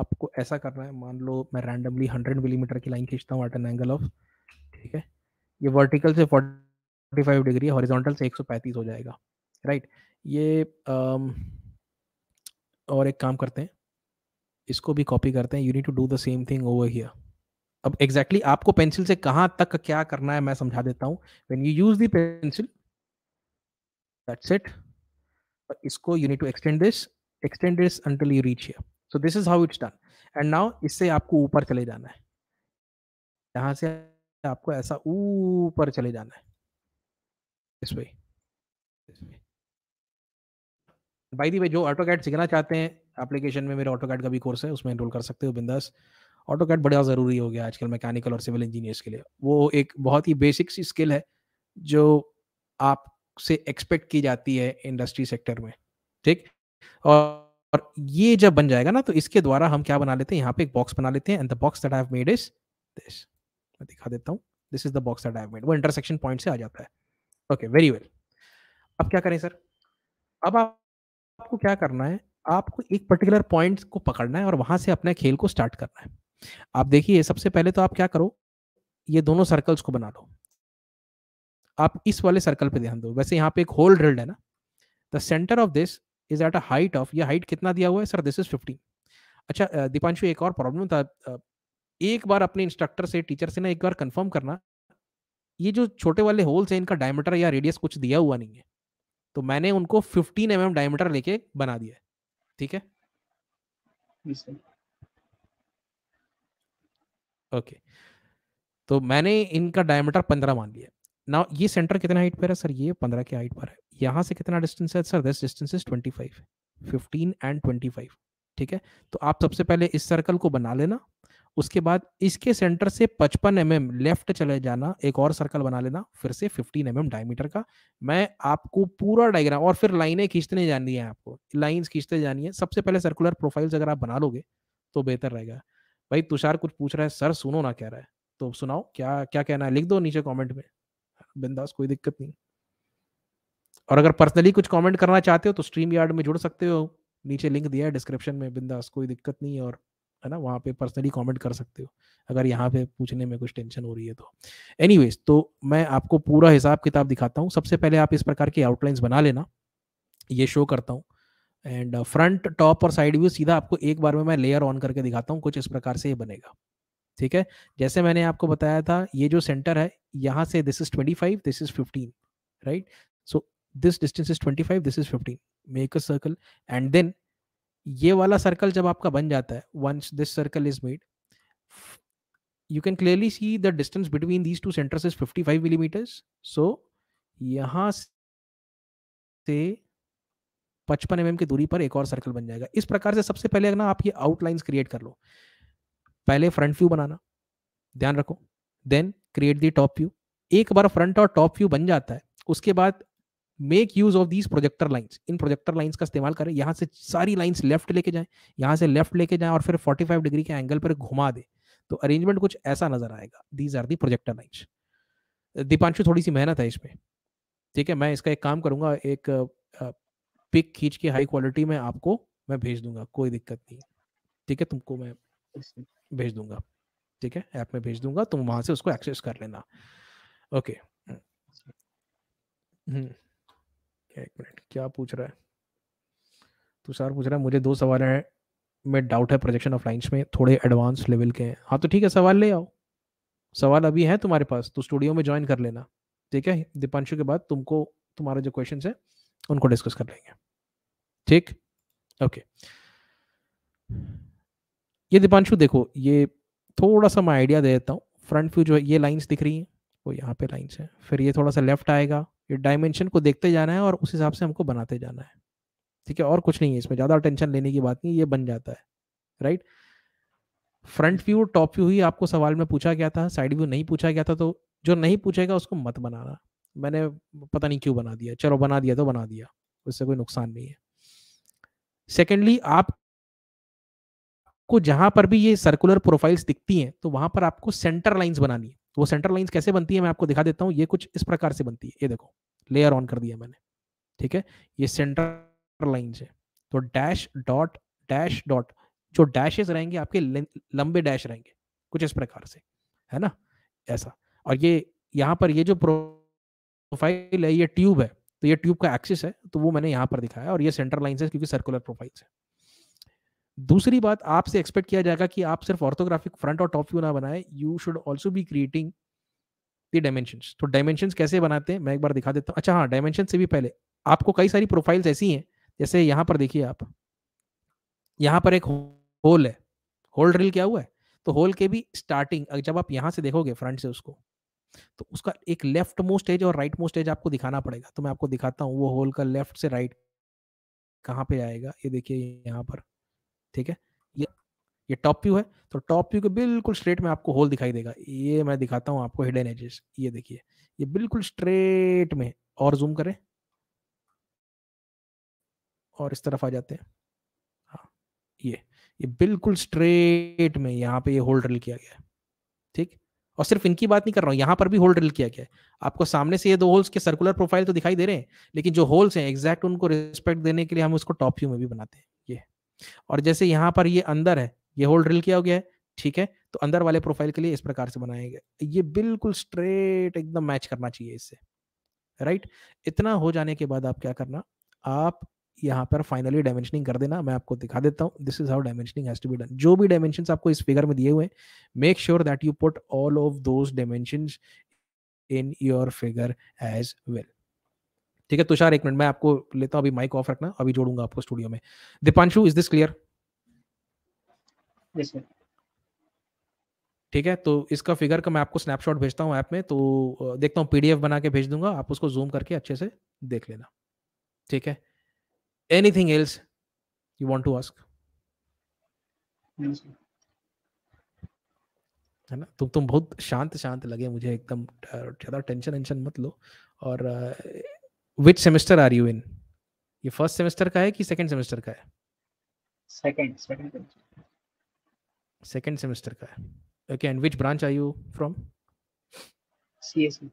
आपको ऐसा करना है मान लो मैं रैंडमली 100 मिलीमीटर mm की लाइन खींचता हूँ एट एन एंगल ऑफ ठीक है ये वर्टिकल से 45 डिग्री हॉरिजॉन्टल से 135 हो जाएगा राइट ये आम, और एक काम करते हैं इसको भी कॉपी करते हैं you need to do the same thing over here अब एग्जैक्टली exactly आपको पेंसिल से कहां तक क्या करना है मैं समझा देता हूं when you use the pencil that's it इसको you need to extend this extend this until you reach here so this is how it's done and now इससे आपको ऊपर चले जाना है यहां से आपको ऐसा ऊपर चले जाना है this way this way by the way जो ऑटो कैड सीखना चाहते हैं एप्लीकेशन में मेरे ऑटो कैड का भी कोर्स है उसमें एनरोल कर सकते हो बिंदास ऑटो कैट बड़ा ज़रूरी हो गया आजकल मैकेनिकल और सिविल इंजीनियर्स के लिए वो एक बहुत ही बेसिक सी स्किल है जो आपसे एक्सपेक्ट की जाती है इंडस्ट्री सेक्टर में ठीक और और ये जब बन जाएगा ना तो इसके द्वारा हम क्या बना लेते हैं यहाँ पे एक बॉक्स बना लेते हैं and the box that I have made is this मैं दिखा देता हूँ this is the box that I have made वो इंटरसेक्शन पॉइंट से आ जाता है ओके वेरी वेल अब क्या करें सर अब आप, आपको क्या करना है आपको एक पर्टिकुलर पॉइंट को पकड़ना है और वहां से अपने खेल को स्टार्ट करना है आप देखिए सबसे पहले तो आप क्या करो ये दोनों सर्कल्स को बना लो आप इस वाले सर्कल पे ध्यान दो वैसे यहाँ पे एक होल ड्रिल्ड है ना the centre of this is at a height of ये हाइट कितना दिया हुआ है सर दिस इज फिफ्टीन अच्छा दीपांशु एक और प्रॉब्लम था एक बार अपने इंस्ट्रक्टर से टीचर से ना एक बार कंफर्म करना ये जो छोटे वाले होल्स हैं इनका डायमीटर या रेडियस कुछ दिया हुआ नहीं है तो मैंने उनको 15 एम mm डायमीटर लेके बना दिया ठीक है ओके तो मैंने इनका डायमीटर पंद्रह मान लिया ना ये सेंटर कितना हाइट पर है सर ये पंद्रह की हाइट पर है यहाँ से कितना डिस्टेंस है sir this distance is twenty five fifteen and twenty five ठीक है तो आप सबसे पहले इस सर्कल को बना लेना उसके बाद इसके सेंटर से 55 एम mm लेफ्ट चले जाना एक और सर्कल बना लेना फिर से 15 एम mm डायमीटर का मैं आपको पूरा डायग्राम और फिर लाइनें खींचते जानी है आपको लाइंस खींचते जानी है सबसे पहले सर्कुलर प्रोफाइल्स अगर आप बना लोगे तो बेहतर रहेगा भाई तुषार कुछ पूछ रहा है सर सुनो ना कह रहा है तो सुनाओ क्या क्या कहना है लिख दो नीचे कमेंट में बिंदास कोई दिक्कत नहीं और अगर पर्सनली कुछ कमेंट करना चाहते हो तो स्ट्रीम यार्ड में जुड़ सकते हो नीचे लिंक दिया है डिस्क्रिप्शन में बिंदास कोई दिक्कत नहीं और है ना वहाँ पे पर्सनली कमेंट कर सकते हो अगर यहाँ पे पूछने में कुछ टेंशन हो रही है तो एनीवेज तो मैं आपको पूरा हिसाब किताब दिखाता हूँ सबसे पहले आप इस प्रकार की आउटलाइंस बना लेना ये शो करता हूँ एंड फ्रंट टॉप और साइड व्यू सीधा आपको एक बार में मैं लेयर ऑन करके दिखाता हूँ कुछ इस प्रकार से ये बनेगा ठीक है जैसे मैंने आपको बताया था ये जो सेंटर है यहाँ से this is twenty five this is fifteen right so this distance is twenty five this is fifteen make a circle and then ये वाला सर्कल जब आपका बन जाता है once this circle is made you can clearly see the distance between these two centers is 55 millimetres so यहाँ से पचपन एम की दूरी पर एक और सर्कल बन जाएगा इस प्रकार से सबसे पहले ना आप ये आउटलाइंस क्रिएट कर लो पहले फ्रंट व्यू बनाना ध्यान रखो then create the top view एक बार फ्रंट और टॉप व्यू बन जाता है उसके बाद make use of these projector lines इन प्रोजेक्टर लाइन्स का इस्तेमाल करें यहाँ से सारी लाइन्स लेफ्ट लेके जाएं यहाँ से लेफ्ट लेके जाएं और फिर 45 डिग्री के एंगल पर घुमा दे तो अरेंजमेंट कुछ ऐसा नजर आएगा these are the projector lines Deepanshu थोड़ी सी मेहनत है इसमें ठीक है मैं इसका एक काम करूंगा एक पिक खींच के हाई क्वालिटी में आपको मैं भेज दूंगा कोई दिक्कत नहीं ठीक है तुमको मैं अच्छा। भेज दूंगा ठीक है ऐप में भेज दूंगा तुम वहां से उसको एक्सेस कर लेना ओके हम्म। अच्छा। हम्म। एक मिनट क्या पूछ रहा है तुषार पूछ रहा है मुझे दो सवाल हैं में डाउट है प्रोजेक्शन ऑफ लाइंस में थोड़े एडवांस लेवल के हैं हाँ तो ठीक है सवाल ले आओ सवाल अभी है तुम्हारे पास तो स्टूडियो में ज्वाइन कर लेना ठीक है दीपांशु के बाद तुमको तुम्हारा जो क्वेश्चन है उनको डिस्कस कर लेंगे ठीक ओके ये दीपांशु देखो ये थोड़ा सा मैं आइडिया दे देता हूँ फ्रंट व्यू जो है ये लाइंस दिख रही हैं वो यहाँ पे लाइंस है फिर ये थोड़ा सा लेफ्ट आएगा ये डायमेंशन को देखते जाना है और उस हिसाब से हमको बनाते जाना है ठीक है और कुछ नहीं है इसमें ज़्यादा टेंशन लेने की बात नहीं ये बन जाता है right front view top view ही आपको सवाल में पूछा गया था साइड व्यू नहीं पूछा गया था तो जो नहीं पूछेगा उसको मत बनाना मैंने पता नहीं क्यों बना दिया चलो बना दिया तो बना दिया उससे कोई नुकसान नहीं है सेकेंडली आप को जहां पर भी ये सर्कुलर प्रोफाइल्स दिखती हैं तो वहां पर आपको सेंटर लाइंस बनानी है तो वो सेंटर लाइंस कैसे बनती है मैं आपको दिखा देता हूँ ये कुछ इस प्रकार से बनती है ये देखो लेयर ऑन कर दिया मैंने ठीक है ये सेंटर लाइंस है तो डैश डॉट डैश डॉट जो डैशेस रहेंगे आपके लंबे डैश रहेंगे कुछ इस प्रकार से है ना ऐसा और ये यहाँ पर ये जो प्रो प्रोफाइल तो है ये ट्यूब है तो ये ट्यूब का एक्सिस है तो वो मैंने यहाँ पर दिखाया और ये सेंटर लाइन है क्योंकि सर्कुलर प्रोफाइल्स है दूसरी बात आपसे एक्सपेक्ट किया जाएगा कि आप सिर्फ ऑर्थोग्राफिक फ्रंट और टॉप व्यू ना बनाए you should also be creating the dimension तो डायमेंशन कैसे बनाते हैं मैं एक बार दिखा देता हूँ अच्छा हाँ डायमेंशन से भी पहले आपको कई सारी प्रोफाइल्स ऐसी हैं जैसे यहाँ पर देखिए आप यहाँ पर एक होल है होल ड्रिल क्या हुआ है तो होल के भी स्टार्टिंग जब आप यहाँ से देखोगे फ्रंट से उसको तो उसका एक लेफ्ट मोस्ट एज और राइट मोस्ट एज आपको दिखाना पड़ेगा तो मैं आपको दिखाता हूँ वो होल का लेफ्ट से राइट कहाँ पे आएगा ये देखिए यहाँ पर ठीक है ये ये टॉप व्यू है तो टॉप व्यू के बिल्कुल स्ट्रेट में आपको होल दिखाई देगा ये मैं दिखाता हूँ आपको हिडन एजेस ये देखिए ये बिल्कुल स्ट्रेट में और जूम करें और इस तरफ आ जाते हैं हाँ ये ये बिल्कुल स्ट्रेट में यहाँ पे ये होल ड्रिल किया गया है ठीक और सिर्फ इनकी बात नहीं कर रहा हूँ यहाँ पर भी होल ड्रिल किया गया है आपको सामने से ये दो होल्स के सर्कुलर प्रोफाइल तो दिखाई दे रहे हैं लेकिन जो होल्स हैं एग्जैक्ट उनको रिस्पेक्ट देने के लिए हम उसको टॉप व्यू में भी बनाते हैं ये और जैसे यहाँ पर ये अंदर है ये होल ड्रिल किया गया है ठीक है तो अंदर वाले प्रोफाइल के लिए इस प्रकार से बनाया गया ये बिल्कुल स्ट्रेट एकदम मैच करना चाहिए इससे राइट इतना हो जाने के बाद आप क्या करना आप यहाँ पर फाइनली डायमेंशनिंग कर देना मैं आपको दिखा देता हूँ this is how dimensioning has to be done जो भी डायमेंशन आपको इस फिगर में दिए हुए हैं make sure that you put all of those dimension in your figure as well ठीक है तुषार एक मिनट मैं आपको लेता हूँ अभी माइक ऑफ रखना अभी जोड़ूंगा आपको स्टूडियो में दीपांशु इज दिस क्लियर ठीक है तो इसका फिगर का मैं आपको स्नैपशॉट भेजता हूँ ऐप में तो देखता हूँ पीडीएफ बना के भेज दूंगा आप उसको जूम करके अच्छे से देख लेना ठीक है anything else you want to ask है ना तुम तुम बहुत शांत शांत लगे मुझे एकदम ज्यादा टेंशन टेंशन मत लो और which semester are you in ये फर्स्ट सेमेस्टर का है कि सेकंड सेमेस्टर का है सेकंड सेकंड सेकंड सेमेस्टर का है okay and which branch are you from CSE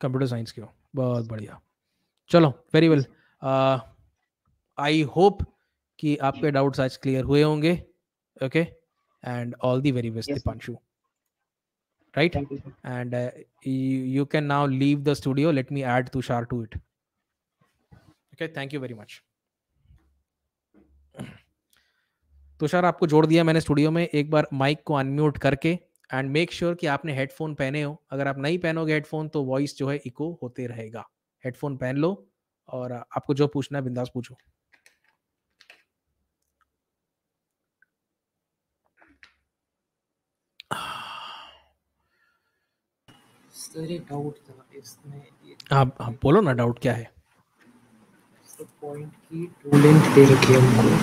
computer science के हो बहुत बढ़िया चलो very well well. uh, I hope कि आपके डाउट्स आज क्लियर हुए होंगे okay and all the very best Dipanshu right and you can now leave the studio let me add me add tushar to it okay thank you very much Tushar आपको जोड़ दिया मैंने studio में एक बार माइक को अनम्यूट करके एंड मेक श्योर कि आपने हेडफोन पहने हो अगर आप नहीं पहनोगे हेडफोन तो वॉइस जो है इको होते रहेगा हेडफोन पहन लो और uh, आपको जो पूछना है बिंदास पूछो अरे डाउट था इसमें आप आप बोलो ना डाउट क्या है पॉइंट की ट्रू लेंथ दे रखी है हमको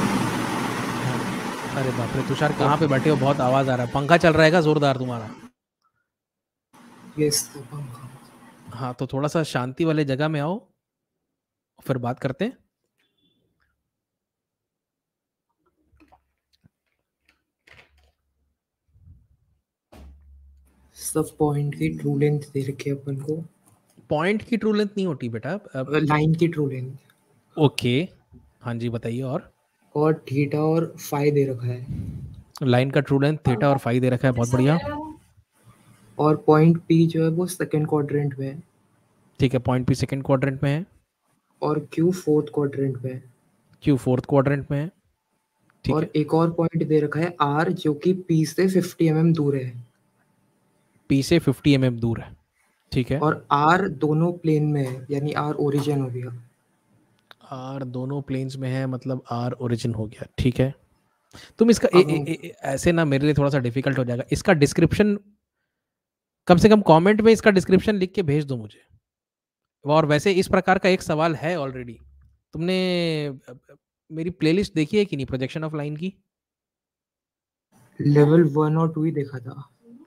हाँ। अरे बाप रे तुषार कहाँ पे बैठे हो बहुत आवाज आ रहा है पंखा चल रहा है जोरदार तुम्हारा यस तो पंखा हाँ तो थोड़ा सा शांति वाले जगह में आओ फिर बात करते हैं ऑफ पॉइंट की ट्रू लेंथ दे रखी है अपन को पॉइंट की ट्रू लेंथ नहीं होती बेटा लाइन uh, की ट्रू लेंथ ओके हाँ जी बताइए और और थीटा और फाई दे रखा है लाइन का ट्रू लेंथ थीटा और फाई दे रखा है बहुत बढ़िया और पॉइंट पी जो है वो सेकंड क्वाड्रेंट में है ठीक है पॉइंट पी सेकंड क्वाड्रेंट में है और क्यू फोर्थ क्वाड्रेंट में है क्यू फोर्थ क्वाड्रेंट में है और एक और पॉइंट दे रखा है आर जो कि पी से 50 एमएम mm दूर है पी से फिफ्टी एम mm दूर है ठीक है और आर दोनों प्लेन में है यानी आर ओरिजिन हो गया आर दोनों प्लेन्स में है मतलब आर ओरिजिन हो गया ठीक है तुम इसका ए, ए, ए, ऐसे ना मेरे लिए थोड़ा सा डिफिकल्ट हो जाएगा इसका डिस्क्रिप्शन कम से कम कमेंट में इसका डिस्क्रिप्शन लिख के भेज दो मुझे और वैसे इस प्रकार का एक सवाल है ऑलरेडी तुमने मेरी प्लेलिस्ट देखी है कि नहीं प्रोजेक्शन ऑफ लाइन की लेवल वन और टू ही देखा था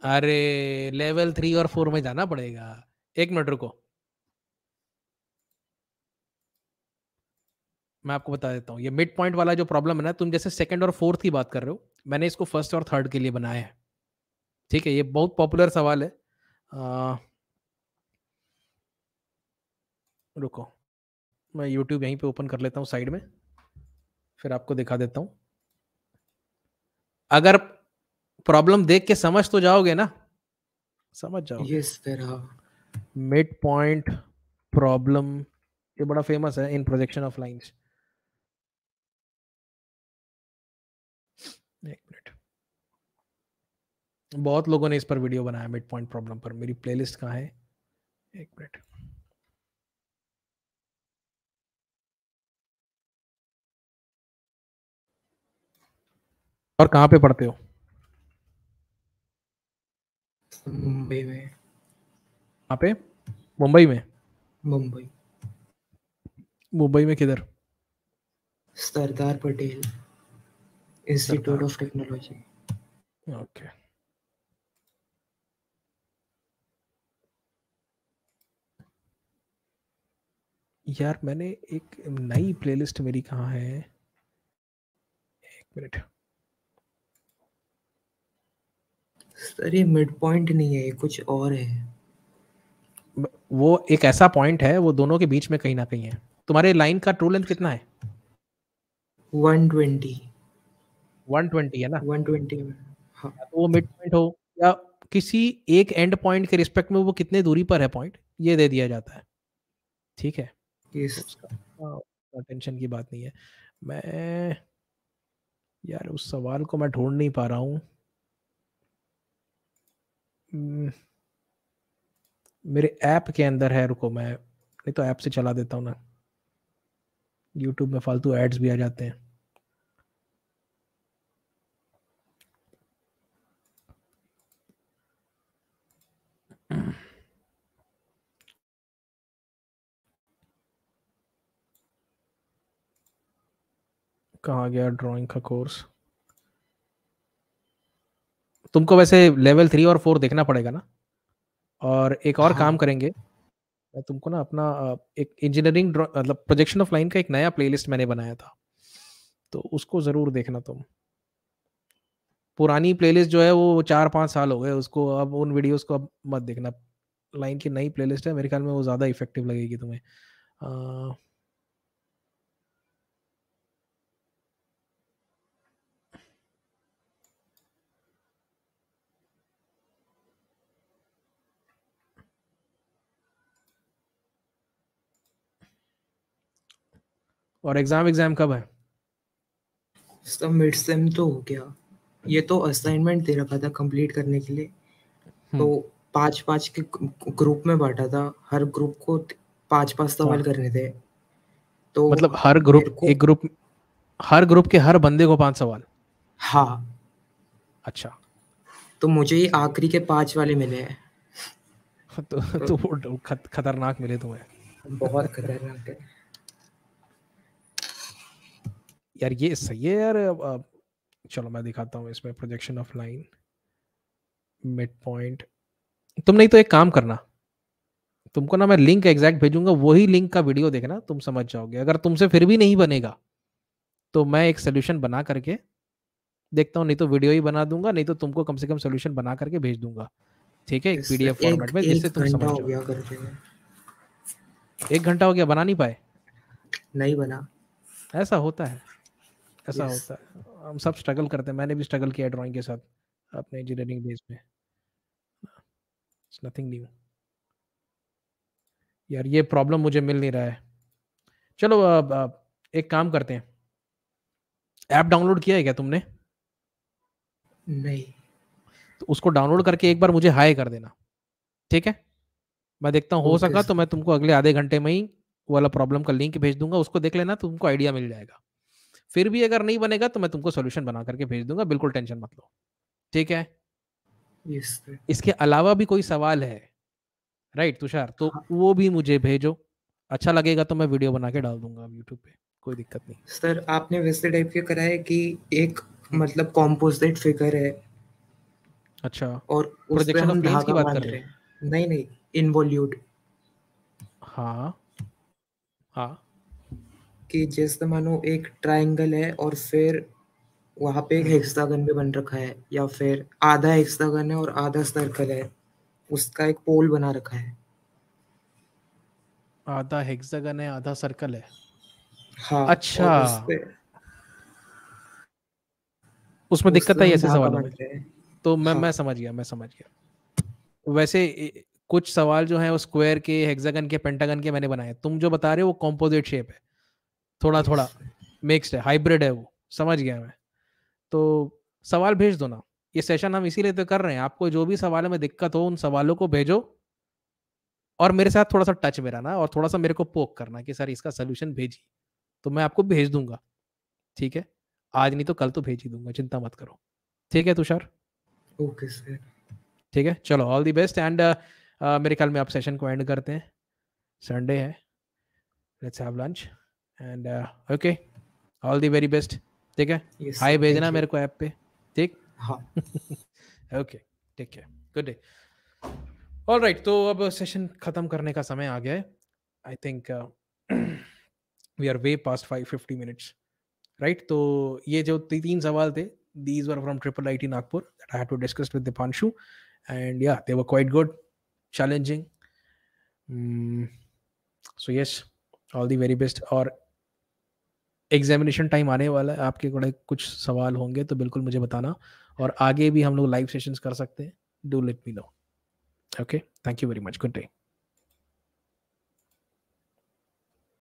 अरे लेवल थ्री और फोर में जाना पड़ेगा एक मिनट रुको मैं आपको बता देता हूँ ये मिड पॉइंट वाला जो प्रॉब्लम है ना तुम जैसे सेकंड और फोर्थ की बात कर रहे हो मैंने इसको फर्स्ट और थर्ड के लिए बनाया है ठीक है ये बहुत पॉपुलर सवाल है आ, रुको मैं यूट्यूब यहीं पे ओपन कर लेता हूँ साइड में फिर आपको दिखा देता हूँ अगर प्रॉब्लम देख के समझ तो जाओगे ना समझ जाओगे यस मिड पॉइंट प्रॉब्लम ये बड़ा फेमस है इन प्रोजेक्शन ऑफ लाइंस एक मिनट बहुत लोगों ने इस पर वीडियो बनाया मिड पॉइंट प्रॉब्लम पर मेरी प्लेलिस्ट कहाँ है एक मिनट और कहाँ पे पढ़ते हो मुंबई में कहाँ पे मुंबई में मुंबई मुंबई में किधर Sardar Patel institute of technology okay यार मैंने एक नई प्लेलिस्ट मेरी कहाँ है एक मिनट सर ये मिड पॉइंट नहीं है कुछ और है वो एक ऐसा पॉइंट है वो दोनों के बीच में कहीं ना कहीं है तुम्हारे लाइन का ट्रू लेंथ कितना है 120 120 है ना 120 हाँ तो वो मिड पॉइंट हो या किसी एक एंड पॉइंट के रिस्पेक्ट में वो कितने दूरी पर है पॉइंट ये दे दिया जाता है ठीक है टेंशन हाँ, की बात नहीं है मैं यार उस सवाल को मैं ढूंढ नहीं पा रहा हूँ हम्म, मेरे ऐप के अंदर है रुको मैं नहीं तो ऐप से चला देता हूँ ना यूट्यूब में फालतू एड्स भी आ जाते हैं कहाँ गया ड्राइंग का कोर्स तुमको वैसे लेवल थ्री और फोर देखना पड़ेगा ना और एक और हाँ। काम करेंगे मैं तुमको ना अपना एक इंजीनियरिंग मतलब प्रोजेक्शन ऑफ लाइन का एक नया प्लेलिस्ट मैंने बनाया था तो उसको ज़रूर देखना तुम पुरानी प्लेलिस्ट जो है वो चार पाँच साल हो गए उसको अब उन वीडियोस को अब मत देखना लाइन की नई प्लेलिस्ट है मेरे ख्याल में वो ज़्यादा इफेक्टिव लगेगी तुम्हें आ, और एग्जाम एग्जाम कब है सब मिड सेम तो हो गया ये तो असाइनमेंट दे रखा था कंप्लीट करने के लिए हम्म। तो पांच पांच के ग्रुप में बांटा था हर ग्रुप को पांच पांच सवाल हाँ। करने थे तो मतलब हर ग्रुप एक ग्रुप हर ग्रुप के हर बंदे को पांच सवाल हाँ अच्छा तो मुझे ये आखिरी के पांच वाले मिले हैं <laughs> तो, तो खतरनाक मिले तुम्हें बहुत खतरनाक है यार ये सही है यार चलो मैं दिखाता हूँ इसमें projection of line mid point तुम नहीं तो एक काम करना तुमको ना मैं लिंक एग्जैक्ट भेजूंगा वही लिंक का वीडियो देखना तुम समझ जाओगे अगर तुमसे फिर भी नहीं बनेगा तो मैं एक सोल्यूशन बना करके देखता हूँ नहीं तो वीडियो ही बना दूंगा नहीं तो तुमको कम से कम सोल्यूशन बना करके भेज दूंगा ठीक है एक पीडीएफ फॉर्मेट में जिससे तुम समझ एक घंटा हो गया बना नहीं पाए नहीं बना ऐसा होता है ऐसा yes. होता है हम सब स्ट्रगल करते हैं मैंने भी स्ट्रगल किया ड्राइंग के साथ अपने इंजीनियरिंग डेज में नथिंग न्यू यार ये प्रॉब्लम मुझे मिल नहीं रहा है चलो अब, एक काम करते हैं ऐप डाउनलोड किया है क्या तुमने नहीं तो उसको डाउनलोड करके एक बार मुझे हाई कर देना ठीक है मैं देखता हूँ हो सका तो मैं तुमको अगले आधे घंटे में ही वाला प्रॉब्लम का लिंक भेज दूंगा उसको देख लेना तुमको आइडिया मिल जाएगा फिर भी अगर नहीं बनेगा तो मैं तुमको सोल्यूशन बना करके भेज दूंगा बिल्कुल टेंशन मत लो ठीक है yes, इसके अलावा भी कोई सवाल है राइट तुषार तो हाँ। वो भी मुझे भेजो अच्छा लगेगा तो मैं वीडियो बना के डाल दूंगा यूट्यूब पे कोई दिक्कत नहीं सर आपने वैसे टाइप के करा है कि एक मतलब कॉम्पोजिट फिगर है अच्छा और प्रोजेक्शन पे हम की बात कर रहे हैं नहीं नहीं इनवॉल्यूट हाँ हाँ कि जैसे मानो एक ट्राइंगल है और फिर वहां पे एक हेक्सागन भी बन रखा है या फिर आधा हेक्सागन है और आधा सर्कल है उसका एक पोल बना रखा है आधा हेक्सागन है आधा सर्कल है हाँ अच्छा उसमें दिक्कत आई ऐसे सवालों में तो मैं हाँ। मैं समझ गया मैं समझ गया वैसे कुछ सवाल जो है वो स्क्वायर के हेक्सागन के पेंटागन के मैंने बनाए तुम जो बता रहे हो वो कॉम्पोजिट शेप है थोड़ा थोड़ा मिक्सड है हाइब्रिड है वो समझ गया मैं तो सवाल भेज दो ना ये सेशन हम इसीलिए तो कर रहे हैं आपको जो भी सवाल में दिक्कत हो उन सवालों को भेजो और मेरे साथ थोड़ा सा टच में रहना और थोड़ा सा मेरे को पोक करना कि सर इसका सोल्यूशन भेजिए तो मैं आपको भेज दूंगा ठीक है आज नहीं तो कल तो भेज ही दूंगा चिंता मत करो ठीक है तुषार ओके सर ठीक है चलो ऑल दी बेस्ट एंड मेरे ख्याल में आप सेशन को एंड करते हैं संडे है let's have lunch and okay all the very best ठीक है हाय भेजना मेरे को ऐप पे ठीक हाँ ओके ठीक है गुड डे ऑल राइट तो अब सेशन खत्म करने का समय आ गया है I think we are way past five fifty minutes right तो ये जो ती, तीन सवाल थे these were from triple I T Nagpur that I to discuss with Dipanshu and yeah they were quite good challenging so yes all the very best और examination time आने वाला है आपके बड़े कुछ सवाल होंगे तो बिल्कुल मुझे बताना और आगे भी हम लोग लाइव सेशंस कर सकते हैं do let me know okay thank you very much good day